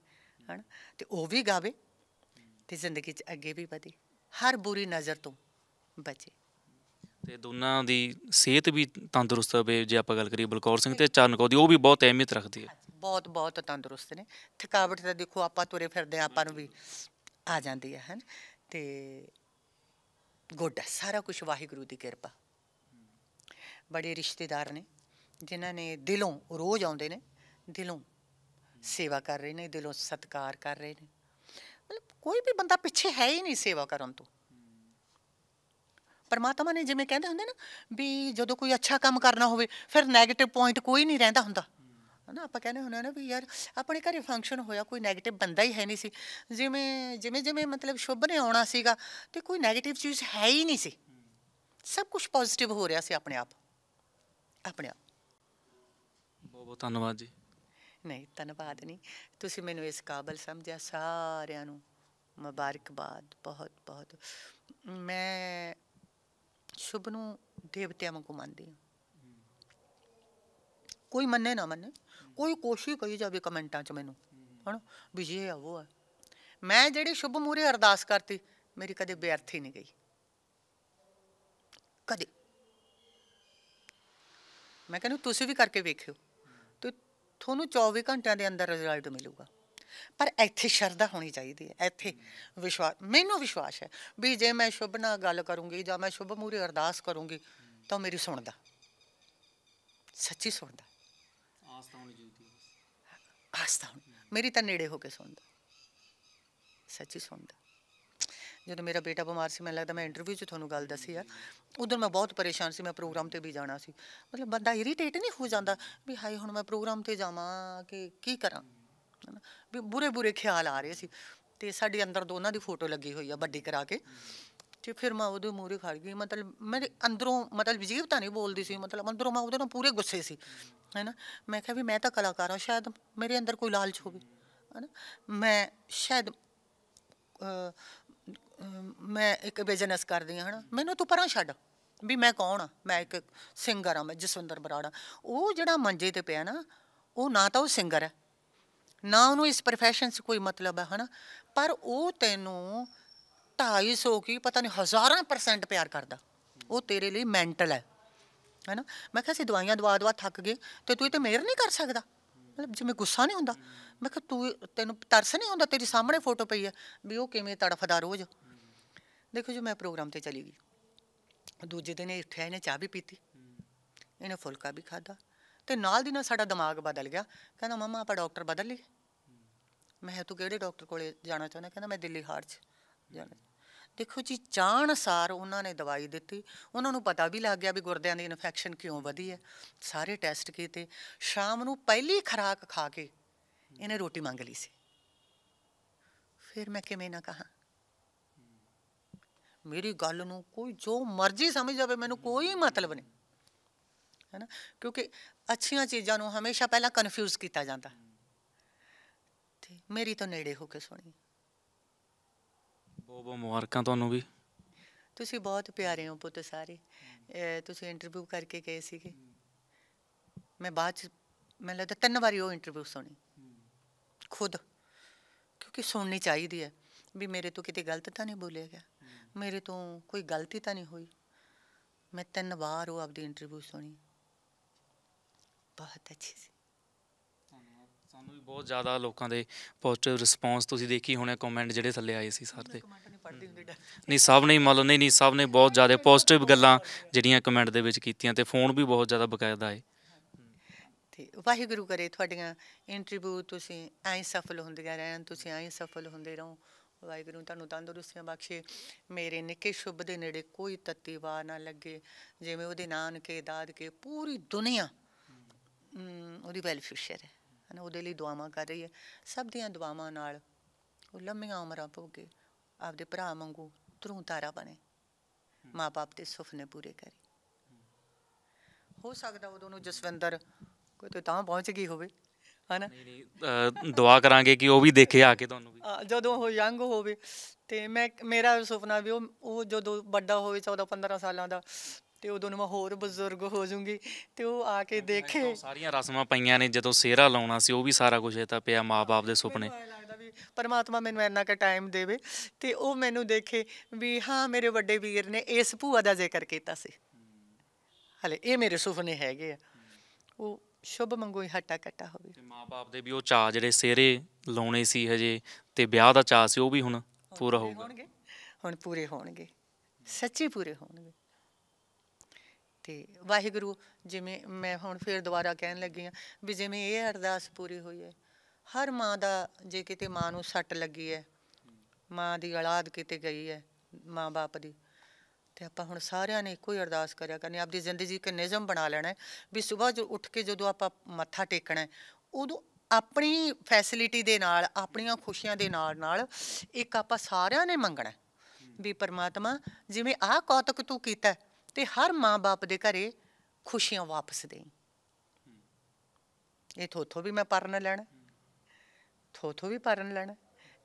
ਹਨ ਤੇ ਉਹ ਵੀ ਗਾਵੇ ਤੇ ਜ਼ਿੰਦਗੀ 'ਚ ਅੱਗੇ ਵੀ ਵਧੇ ਹਰ ਬੁਰੀ ਨਜ਼ਰ ਤੋਂ ਬਚੇ ਤੇ ਦੋਨਾਂ ਦੀ ਸਿਹਤ ਵੀ ਤੰਦਰੁਸਤ ਹੋਵੇ ਜੇ ਆਪਾਂ ਗੱਲ ਕਰੀਏ ਬਲਕੌਰ ਸਿੰਘ ਤੇ ਚਰਨਕੌਰ ਦੀ ਉਹ ਵੀ ਬਹੁਤ ਅਹਿਮੀਅਤ ਰੱਖਦੀ ਹੈ ਬਹੁਤ ਬਹੁਤ ਤੰਦਰੁਸਤ ਨੇ ਥਕਾਵਟ ਤਾਂ ਦੇਖੋ ਆਪਾਂ ਤੁਰੇ ਫਿਰਦੇ ਆਪਾਂ ਨੂੰ ਵੀ ਆ ਜਾਂਦੀ ਹੈ ਹਨ ਤੇ ਗੁੱਡ ਸਾਰਾ ਕੁਝ ਵਾਹਿਗੁਰੂ ਦੀ ਕਿਰਪਾ ਬੜੇ ਰਿਸ਼ਤੇਦਾਰ ਨੇ ਜਿਨ੍ਹਾਂ ਨੇ ਦਿਲੋਂ ਰੋਜ਼ ਆਉਂਦੇ ਨੇ ਦਿਲੋਂ ਸੇਵਾ ਕਰ ਰਹੇ ਨੇ ਦਿਲੋਂ ਸਤਕਾਰ ਕਰ ਰਹੇ ਨੇ ਮਤਲਬ ਕੋਈ ਵੀ ਬੰਦਾ ਪਿੱਛੇ ਹੈ ਹੀ ਨਹੀਂ ਸੇਵਾ ਕਰਨ ਤੋਂ ਪਰਮਾਤਮਾ ਨੇ ਜਿਵੇਂ ਕਹਿੰਦੇ ਹੁੰਦੇ ਨਾ ਵੀ ਜਦੋਂ ਕੋਈ ਅੱਛਾ ਕੰਮ ਕਰਨਾ ਹੋਵੇ ਫਿਰ 네ਗੇਟਿਵ ਪੁਆਇੰਟ ਕੋਈ ਨਹੀਂ ਰਹਿੰਦਾ ਹੁੰਦਾ ਹਨਾ ਆਪਾਂ ਕਹਿੰਦੇ ਹੁੰਦੇ ਨਾ ਵੀ ਯਾਰ ਆਪਣੇ ਘਰੇ ਫੰਕਸ਼ਨ ਹੋਇਆ ਕੋਈ 네ਗੇਟਿਵ ਬੰਦਾ ਹੀ ਹੈ ਨਹੀਂ ਸੀ ਜਿਵੇਂ ਜਿਵੇਂ ਜਿਵੇਂ ਮਤਲਬ ਸ਼ੁਭ ਨੇ ਆਉਣਾ ਸੀਗਾ ਤੇ ਕੋਈ 네ਗੇਟਿਵ ਚੀਜ਼ ਹੈ ਹੀ ਨਹੀਂ ਸੀ ਸਭ ਕੁਝ ਪੋਜ਼ਿਟਿਵ ਹੋ ਰਿਹਾ ਸੀ ਆਪਣੇ ਆਪ ਆਪਣੇ ਆਪ ਬਹੁਤ ਬਹੁਤ ਧੰਨਵਾਦ ਜੀ ਨਹੀਂ ਧੰਨਵਾਦ ਨਹੀਂ ਤੁਸੀਂ ਮੈਨੂੰ ਇਸ ਕਾਬਲ ਸਮਝਿਆ ਸਾਰਿਆਂ ਨੂੰ ਮੁਬਾਰਕਬਾਦ ਬਹੁਤ ਬਹੁਤ ਮੈਂ ਸ਼ੁਭ ਨੂੰ ਦੇਵਤਿਆਂ ਵਾਂਗੂ ਮੰਨਦੀ ਹਾਂ ਕੋਈ ਮੰਨੇ ਨਾ ਮੰਨੇ ਕੋਈ ਕੋਸ਼ਿਸ਼ ਕਰੀ ਜਾਵੇ ਕਮੈਂਟਾਂ 'ਚ ਮੈਨੂੰ ਹਣ ਵੀ ਜੇ ਆ ਉਹ ਮੈਂ ਜਿਹੜੇ ਸ਼ੁਭ ਮੂਰੇ ਅਰਦਾਸ ਕਰਤੀ ਮੇਰੀ ਕਦੇ ਬੇਅਰਥੀ ਨਹੀਂ ਗਈ ਕਦੇ ਮੈਂ ਕਹਿੰਦਾ ਤੁਸੀਂ ਵੀ ਕਰਕੇ ਵੇਖਿਓ ਤੇ ਤੁਹਾਨੂੰ 24 ਘੰਟਿਆਂ ਦੇ ਅੰਦਰ ਰਿਜ਼ਲਟ ਮਿਲੂਗਾ ਪਰ ਇੱਥੇ ਸ਼ਰਧਾ ਹੋਣੀ ਚਾਹੀਦੀ ਹੈ ਇੱਥੇ ਵਿਸ਼ਵਾਸ ਮੈਨੂੰ ਵਿਸ਼ਵਾਸ ਹੈ ਵੀ ਜੇ ਮੈਂ ਸ਼ੁਭ ਨਾਲ ਗੱਲ ਕਰੂੰਗੀ ਜਾਂ ਮੈਂ ਸ਼ੁਭ ਮੂਰੇ ਅਰਦਾਸ ਕਰੂੰਗੀ ਤਾਂ ਮੇਰੀ ਸੁਣਦਾ ਸੱਚੀ ਸੁਣਦਾ ਆਸਤਾ ਹੋਣੀ ਜ਼ਰੂਰੀ ਹੈ ਆਸਤਾ ਮੇਰੀ ਤਾਂ ਨੇੜੇ ਹੋ ਕੇ ਸੁਣਦਾ ਸੱਚੀ ਸੁਣਦਾ ਜਦੋਂ ਮੇਰਾ ਬੇਟਾ ਬਿਮਾਰ ਸੀ ਮੈਨੂੰ ਲੱਗਦਾ ਮੈਂ ਇੰਟਰਵਿਊ 'ਚ ਤੁਹਾਨੂੰ ਗੱਲ ਦੱਸੀ ਆ ਉਦੋਂ ਮੈਂ ਬਹੁਤ ਪਰੇਸ਼ਾਨ ਸੀ ਮੈਂ ਪ੍ਰੋਗਰਾਮ ਤੇ ਵੀ ਜਾਣਾ ਸੀ ਮਤਲਬ ਬੰਦਾ ਇਰੀਟੇਟ ਨਹੀਂ ਹੋ ਜਾਂਦਾ ਵੀ ਹਾਏ ਹੁਣ ਮੈਂ ਪ੍ਰੋਗਰਾਮ ਤੇ ਜਾਵਾਂ ਕਿ ਕੀ ਕਰਾਂ ਵੀ ਬੁਰੇ ਬੁਰੇ ਖਿਆਲ ਆ ਰਹੇ ਸੀ ਤੇ ਸਾਡੇ ਅੰਦਰ ਦੋਨਾਂ ਦੀ ਫੋਟੋ ਲੱਗੀ ਹੋਈ ਆ ਵੱਡੀ ਕਰਾ ਕੇ ਤੇ ਫਿਰ ਮੈਂ ਉਹਦੇ ਮੂਹਰੇ ਖੜ ਗਈ ਮਤਲਬ ਮੇਰੇ ਅੰਦਰੋਂ ਮਤਲਬ ਜੀਵ ਤਾਂ ਨਹੀਂ ਬੋਲਦੀ ਸੀ ਮਤਲਬ ਅੰਦਰੋਂ ਮੈਂ ਉਹਦੇ ਨਾਲ ਪੂਰੇ ਗੁੱਸੇ ਸੀ ਹੈਨਾ ਮੈਂ ਕਿਹਾ ਵੀ ਮੈਂ ਤਾਂ ਕਲਾਕਾਰ ਹਾਂ ਸ਼ਾਇਦ ਮੇਰੇ ਅੰਦਰ ਕੋਈ ਲਾਲਚ ਹੋਵੇ ਹੈਨਾ ਮੈਂ ਸ਼ਾਇਦ ਮੈਂ ਇੱਕ ਬਿਜ਼ਨਸ ਕਰਦੀ ਹਾਂ ਹਨਾ ਮੈਨੂੰ ਤੂੰ ਪਰਾਂ ਛੱਡ ਵੀ ਮੈਂ ਕੌਣ ਆ ਮੈਂ ਇੱਕ ਸਿੰਗਰ ਆ ਮੈਂ ਜਸਵਿੰਦਰ ਬਰਾੜਾ ਉਹ ਜਿਹੜਾ ਮੰਜੇ ਤੇ ਪਿਆ ਨਾ ਉਹ ਨਾ ਤਾਂ ਉਹ ਸਿੰਗਰ ਹੈ ਨਾ ਉਹਨੂੰ ਇਸ profession ਸੇ ਕੋਈ ਮਤਲਬ ਹੈ ਹਨਾ ਪਰ ਉਹ ਤੈਨੂੰ 250 ਕੀ ਪਤਾ ਨਹੀਂ ਹਜ਼ਾਰਾਂ ਪਰਸੈਂਟ ਪਿਆਰ ਕਰਦਾ ਉਹ ਤੇਰੇ ਲਈ ਮੈਂਟਲ ਹੈ ਹਨਾ ਮੈਂ ਕਿਹਾ ਸੀ ਦਵਾਈਆਂ ਦਵਾ ਦਵਾ ਥੱਕ ਗਏ ਤੇ ਤੂੰ ਇਹ ਤੇ ਮੇਰ ਨਹੀਂ ਕਰ ਸਕਦਾ ਮਤਲਬ ਜਿਵੇਂ ਗੁੱਸਾ ਨਹੀਂ ਹੁੰਦਾ ਮੈਂ ਕਿਹਾ ਤੂੰ ਤੈਨੂੰ ਤਰਸ ਨਹੀਂ ਆਉਂਦਾ ਤੇਰੀ ਸਾਹਮਣੇ ਫੋਟੋ ਪਈ ਹੈ ਵੀ ਉਹ ਕਿਵੇਂ ਤੜਫਦਾ ਰੋਜ਼ ਦੇਖੋ ਜੀ ਮੈਂ ਪ੍ਰੋਗਰਾਮ ਤੇ ਚਲੀ ਗਈ ਦੂਜੇ ਦਿਨ ਇੱਥੇ ਇਹਨੇ ਚਾਹ ਵੀ ਪੀਤੀ ਇਹਨੇ ਫੁਲਕਾ ਵੀ ਖਾਦਾ ਤੇ ਨਾਲ ਦੀ ਨਾਲ ਸਾਡਾ ਦਿਮਾਗ ਬਦਲ ਗਿਆ ਕਹਿੰਦਾ ਮਮਾ ਆਪਾਂ ਡਾਕਟਰ ਬਦਲ ਲਈ ਮੈਂ ਤੂੰ ਕਿਹੜੇ ਡਾਕਟਰ ਕੋਲੇ ਜਾਣਾ ਚਾਹੁੰਦਾ ਕਹਿੰਦਾ ਮੈਂ ਦਿੱਲੀ ਹਾਰਟ ਚ ਜਾਣਾ ਦੇਖੋ ਜੀ ਜਾਣ ਸਾਰ ਉਹਨਾਂ ਨੇ ਦਵਾਈ ਦਿੱਤੀ ਉਹਨਾਂ ਨੂੰ ਪਤਾ ਵੀ ਲੱਗ ਗਿਆ ਵੀ ਗੁਰਦਿਆਂ ਦੀ ਇਨਫੈਕਸ਼ਨ ਕਿਉਂ ਵਧੀ ਹੈ ਸਾਰੇ ਟੈਸਟ ਕੀਤੇ ਸ਼ਾਮ ਨੂੰ ਪਹਿਲੀ ਖਰਾਕ ਖਾ ਕੇ ਇਹਨੇ ਰੋਟੀ ਮੰਗ ਲਈ ਸੀ ਫਿਰ ਮੈਂ ਕਿਵੇਂ ਨਾ ਕਹਾ ਮੇਰੀ ਗੱਲ ਨੂੰ ਕੋਈ ਜੋ ਮਰਜ਼ੀ ਸਮਝ ਜਾਵੇ ਮੈਨੂੰ ਕੋਈ ਮਤਲਬ ਨਹੀਂ ਹੈਨਾ ਕਿਉਂਕਿ ਅੱਛੀਆਂ ਚੀਜ਼ਾਂ ਨੂੰ ਹਮੇਸ਼ਾ ਪਹਿਲਾਂ ਕਨਫਿਊਜ਼ ਕੀਤਾ ਜਾਂਦਾ ਤੇ ਮੇਰੀ ਤਾਂ ਨੇੜੇ ਹੋ ਕੇ ਸੁਣੀ ਬਹੁਤ ਬਹੁਤ ਮੁਬਾਰਕਾਂ ਤੁਹਾਨੂੰ ਵੀ ਤੁਸੀਂ ਬਹੁਤ ਪਿਆਰੇ ਹੋ ਪੁੱਤ ਸਾਰੇ ਤੁਸੀਂ ਇੰਟਰਵਿਊ ਕਰਕੇ ਗਏ ਸੀਗੇ ਮੈਂ ਬਾਅਦ ਮੈਂ ਮੈਨੂੰ ਲੱਗਦਾ ਤਿੰਨ ਵਾਰੀ ਉਹ ਇੰਟਰਵਿਊ ਸੁਣੀ ਖੁਦ ਕਿਉਂਕਿ ਸੁਣਨੀ ਚਾਹੀਦੀ ਹੈ ਵੀ ਮੇਰੇ ਤੋਂ ਕਿਤੇ ਗਲਤ ਤਾਂ ਨਹੀਂ ਬੋਲਿਆ ਗਿਆ ਮੇਰੇ ਤੋਂ ਕੋਈ ਗਲਤੀ ਤਾਂ ਨਹੀਂ ਹੋਈ ਮੈਂ ਤਿੰਨ ਵਾਰ ਉਹ ਆਪਦੀ ਇੰਟਰਵਿਊ ਸੁਣੀ ਬਹੁਤ ਅੱਛੀ ਸੀ ਸਾਨੂੰ ਵੀ ਬਹੁਤ ਜ਼ਿਆਦਾ ਲੋਕਾਂ ਦੇ ਪੋਜ਼ਿਟਿਵ ਰਿਸਪੌਂਸ ਤੁਸੀਂ ਦੇਖੀ ਹੋਣੇ ਕਮੈਂਟ ਜਿਹੜੇ ਥੱਲੇ ਆਏ ਸੀ ਸਰ ਦੇ ਨਹੀਂ ਸਭ ਨੇ ਮਤਲਬ ਨਹੀਂ ਨਹੀਂ ਸਭ ਨੇ ਬਹੁਤ ਜ਼ਿਆਦਾ ਪੋਜ਼ਿਟਿਵ ਗੱਲਾਂ ਜਿਹੜੀਆਂ ਕਮੈਂਟ ਦੇ ਵਿੱਚ ਕੀਤੀਆਂ ਤੇ ਫੋਨ ਵੀ ਬਹੁਤ ਜ਼ਿਆਦਾ ਬਕਾਇਦਾ ਹੈ ਤੇ ਵਾਹਿਗੁਰੂ ਕਰੇ ਤੁਹਾਡੀਆਂ ਇੰਟਰਵਿਊ ਤੁਸੀਂ ਐਂ ਸਫਲ ਹੁੰਦੀਆਂ ਰਹਿਣ ਤੁਸੀਂ ਐਂ ਸਫਲ ਹੁੰਦੇ ਰਹੋ ਵਾਹਿਗੁਰੂ ਤੁਹਾਨੂੰ ਤੰਦਰੁਸਤੀਆਂ ਬਖਸ਼ੇ ਮੇਰੇ ਨਿੱਕੇ ਸ਼ੁਭ ਦੇ ਨੇੜੇ ਕੋਈ ਤੱਤੀ ਵਾ ਨਾ ਲੱਗੇ ਜਿਵੇਂ ਉਹਦੇ ਨਾਨਕੇ ਦਾਦਕੇ ਪੂਰੀ ਦੁਨੀਆ ਉਹਦੀ ਵੈਲਫੇਅਰ ਹੈ ਹਨਾ ਉਹਦੇ ਲਈ ਦੁਆਵਾਂ ਕਰ ਰਹੀ ਹੈ ਸਭ ਦੀਆਂ ਦੁਆਵਾਂ ਨਾਲ ਉਹ ਲੰਮੀਆਂ ਉਮਰਾਂ ਭੋਗੇ ਆਪਦੇ ਭਰਾ ਵਾਂਗੂ ਤਰੂ ਤਾਰਾ ਬਣੇ ਮਾਪੇ ਦੇ ਸੁਪਨੇ ਪੂਰੇ ਕਰੇ ਹੋ ਸਕਦਾ ਉਹ ਦੋਨੋਂ ਜਸਵਿੰਦਰ ਕੋਈ ਤਾਂ ਪਹੁੰਚ ਗਈ ਹੋਵੇ ਹਨਾ ਨਹੀਂ ਨਹੀਂ ਦੁਆ ਕਰਾਂਗੇ ਕਿ ਉਹ ਵੀ ਦੇਖੇ ਆ ਕੇ ਤੁਹਾਨੂੰ ਵੀ ਜਦੋਂ ਉਹ ਯੰਗ ਹੋਵੇ ਤੇ ਮੈਂ ਮੇਰਾ ਸੁਪਨਾ ਵੀ ਉਹ ਉਹ ਜਦੋਂ ਵੱਡਾ ਹੋਵੇ 14 15 ਸਾਲਾਂ ਦਾ ਤੇ ਉਦੋਂ ਨੂੰ ਮੈਂ ਹੋਰ ਬਜ਼ੁਰਗ ਹੋ ਜਾਊਂਗੀ ਤੇ ਉਹ ਆ ਕੇ ਦੇਖੇ ਸਾਰੀਆਂ ਰਸਮਾਂ ਪਈਆਂ ਨੇ ਜਦੋਂ ਸੇਰਾ ਲਾਉਣਾ ਸੀ ਉਹ ਵੀ ਸਾਰਾ ਕੁਝ ਇਹ ਤਾਂ ਪਿਆ ਮਾਪੇ ਦੇ ਸੁਪਨੇ ਪਰਮਾਤਮਾ ਮੈਨੂੰ ਇੰਨਾ ਕ ਟਾਈਮ ਦੇਵੇ ਤੇ ਉਹ ਮੈਨੂੰ ਦੇਖੇ ਵੀ ਹਾਂ ਮੇਰੇ ਵੱਡੇ ਵੀਰ ਨੇ ਇਸ ਭੂਆ ਦਾ ਜ਼ਿਕਰ ਕੀਤਾ ਸੀ ਹਲੇ ਇਹ ਮੇਰੇ ਸੁਪਨੇ ਹੈਗੇ ਆ ਉਹ ਸ਼ੁਭ ਮੰਗੋਈ ਹਟਾ ਕਟਾ ਹੋਵੇ ਤੇ ਮਾਪੇ ਦੇ ਵੀ ਉਹ ਚਾਹ ਜਿਹੜੇ ਸੇਰੇ ਲਾਉਣੇ ਸੀ ਹਜੇ ਤੇ ਵਿਆਹ ਦਾ ਚਾਹ ਸੀ ਉਹ ਵੀ ਹੁਣ ਪੂਰਾ ਹੋਊਗਾ ਹੁਣ ਪੂਰੇ ਹੋਣਗੇ ਸੱਚੀ ਪੂਰੇ ਹੋਣਗੇ ਤੇ ਵਾਹਿਗੁਰੂ ਜਿਵੇਂ ਮੈਂ ਹੁਣ ਫੇਰ ਦੁਬਾਰਾ ਕਹਿਣ ਲੱਗੀ ਆ ਵੀ ਜਿਵੇਂ ਇਹ ਅਰਦਾਸ ਪੂਰੀ ਹੋਈ ਹੈ ਹਰ ਮਾਂ ਦਾ ਜੇ ਕਿਤੇ ਮਾਂ ਨੂੰ ਸੱਟ ਲੱਗੀ ਹੈ ਮਾਂ ਦੀ ਔਲਾਦ ਕਿਤੇ ਗਈ ਹੈ ਮਾਂ ਬਾਪ ਦੀ ਤੇ ਆਪਾਂ ਹੁਣ ਸਾਰਿਆਂ ਨੇ ਇੱਕੋ ਹੀ ਅਰਦਾਸ ਕਰਿਆ ਕਰਨੀ ਆਪਦੀ ਜ਼ਿੰਦਗੀ ਇੱਕ ਨਿਯਮ ਬਣਾ ਲੈਣਾ ਵੀ ਸਵੇਰ ਜੋ ਉੱਠ ਕੇ ਜਦੋਂ ਆਪਾਂ ਮੱਥਾ ਟੇਕਣਾ ਉਦੋਂ ਆਪਣੀ ਫੈਸਿਲਿਟੀ ਦੇ ਨਾਲ ਆਪਣੀਆਂ ਖੁਸ਼ੀਆਂ ਦੇ ਨਾਲ ਨਾਲ ਇੱਕ ਆਪਾਂ ਸਾਰਿਆਂ ਨੇ ਮੰਗਣਾ ਵੀ ਪਰਮਾਤਮਾ ਜਿਵੇਂ ਆਹ ਕੌਤਕ ਤੂੰ ਕੀਤਾ ਤੇ ਹਰ ਮਾਂ-ਬਾਪ ਦੇ ਘਰੇ ਖੁਸ਼ੀਆਂ ਵਾਪਸ ਦੇਈ ਇਹ ਥੋਥੋ ਵੀ ਮੈਂ ਪਰਨ ਲੈਣਾ ਥੋਥੋ ਵੀ ਪਰਨ ਲੈਣਾ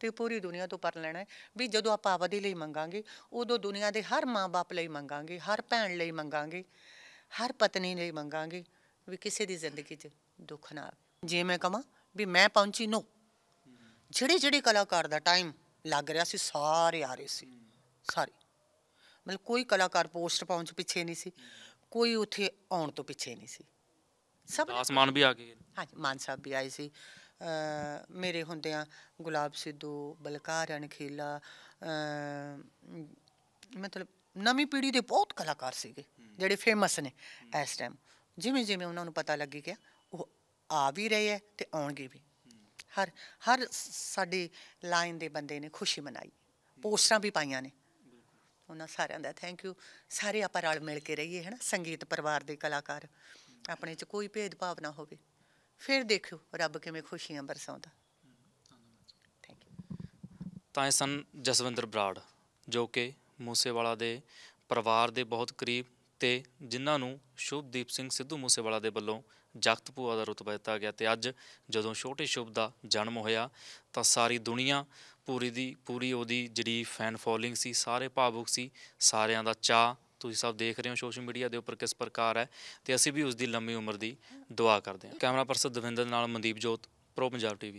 ਤੇ ਪੂਰੀ ਦੁਨੀਆ ਤੋਂ ਪਰਨ ਲੈਣਾ ਵੀ ਜਦੋਂ ਆਪਾਂ ਆਵਦੇ ਲਈ ਮੰਗਾਂਗੇ ਉਦੋਂ ਦੁਨੀਆ ਦੇ ਹਰ ਮਾਂ-ਬਾਪ ਲਈ ਮੰਗਾਂਗੇ ਹਰ ਭੈਣ ਲਈ ਮੰਗਾਂਗੇ ਹਰ ਪਤਨੀ ਲਈ ਮੰਗਾਂਗੇ ਵੀ ਕਿਸੇ ਦੀ ਜ਼ਿੰਦਗੀ 'ਚ ਦੁੱਖ ਨਾ ਆਵੇ ਜੇ ਮੈਂ ਕਹਾਂ ਵੀ ਮੈਂ ਪਹੁੰਚੀ ਨੋ ਜਿਹੜੇ ਜਿਹੜੇ ਕਲਾਕਾਰ ਦਾ ਟਾਈਮ ਲੱਗ ਰਿਹਾ ਸੀ ਸਾਰੇ ਆ ਰਹੇ ਸੀ ਸਾਰੇ ਮਤਲਬ ਕੋਈ ਕਲਾਕਾਰ ਪੋਸਟ ਪਹੁੰਚ ਪਿੱਛੇ ਨਹੀਂ ਸੀ ਕੋਈ ਉੱਥੇ ਆਉਣ ਤੋਂ ਪਿੱਛੇ ਨਹੀਂ ਸੀ ਸਭ ਆਸਮਾਨ ਵੀ ਆ ਗਏ ਹਾਂਜੀ ਮਾਨ ਸਾਹਿਬ ਵੀ ਆਏ ਸੀ ਮੇਰੇ ਹੁੰਦਿਆਂ ਗੁਲਾਬ ਸਿੱਧੂ ਬਲਕਾਰ ਅਣਖੀਲਾ ਮਤਲਬ ਨਵੀਂ ਪੀੜ੍ਹੀ ਦੇ ਬਹੁਤ ਕਲਾਕਾਰ ਸੀਗੇ ਜਿਹੜੇ ਫੇਮਸ ਨੇ ਇਸ ਟਾਈਮ ਜਿਵੇਂ ਜਿਵੇਂ ਉਹਨਾਂ ਨੂੰ ਪਤਾ ਲੱਗੇ ਗਿਆ ਉਹ ਆ ਵੀ ਰਹੇ ਐ ਤੇ ਆਉਣਗੇ ਵੀ ਹਰ ਹਰ ਸਾਡੀ ਲਾਈਨ ਦੇ ਬੰਦੇ ਨੇ ਖੁਸ਼ੀ ਮਨਾਈ ਪੋਸਟਾਂ ਵੀ ਪਾਈਆਂ ਨੇ ਉਹਨਾਂ ਸਾਰਿਆਂ ਦਾ ਥੈਂਕ ਯੂ ਸਾਰੇ ਆਪਾਂ ਰਲ ਮਿਲ ਕੇ ਰਹੀਏ ਹੈ ਨਾ ਸੰਗੀਤ ਪਰਿਵਾਰ ਦੇ ਕਲਾਕਾਰ ਆਪਣੇ 'ਚ ਕੋਈ ਭੇਦ ਭਾਵ ਨਾ ਹੋਵੇ ਫਿਰ ਦੇਖਿਓ ਰੱਬ ਕਿਵੇਂ ਖੁਸ਼ੀਆਂ ਬਰਸਾਉਂਦਾ ਥੈਂਕ ਯੂ ਤਾਂ ਇਹ ਸਨ ਜਸਵਿੰਦਰ ਬਰਾੜ ਜੋ ਕਿ ਮੂਸੇਵਾਲਾ ਦੇ ਪਰਿਵਾਰ ਦੇ ਬਹੁਤ ਕਰੀਬ ਤੇ ਜਿਨ੍ਹਾਂ ਨੂੰ ਸ਼ੁਭਦੀਪ ਸਿੰਘ ਸਿੱਧੂ ਮੂਸੇਵਾਲਾ ਦੇ ਵੱਲੋਂ ਜਗਤ ਦਾ ਰਤਬਾ ਦਿੱਤਾ ਗਿਆ ਤੇ ਅੱਜ ਜਦੋਂ ਛੋਟੇ ਸ਼ੁਭ ਦਾ ਜਨਮ ਹੋਇਆ ਤਾਂ ਸਾਰੀ ਦੁਨੀਆ ਪੂਰੀ ਦੀ ਪੂਰੀ ਉਹਦੀ ਜਿਹੜੀ ਫੈਨ ਫੋਲੋਇੰਗ ਸੀ ਸਾਰੇ ਭਾਵੁਕ ਸੀ ਸਾਰਿਆਂ ਦਾ ਚਾਹ ਤੁਸੀਂ ਸਭ ਦੇਖ ਰਹੇ ਹੋ ਸੋਸ਼ਲ ਮੀਡੀਆ ਦੇ ਉੱਪਰ ਕਿਸ ਪ੍ਰਕਾਰ ਹੈ ਤੇ ਅਸੀਂ ਵੀ ਉਸ ਦੀ ਲੰਮੀ ਉਮਰ ਦੀ ਦੁਆ ਕਰਦੇ ਹਾਂ ਕੈਮਰਾ ਪਰਸਨ ਦਵਿੰਦਰ ਨਾਲ ਮਨਦੀਪ ਜੋਤ ਪ੍ਰੋ ਪੰਜਾਬ ਟੀਵੀ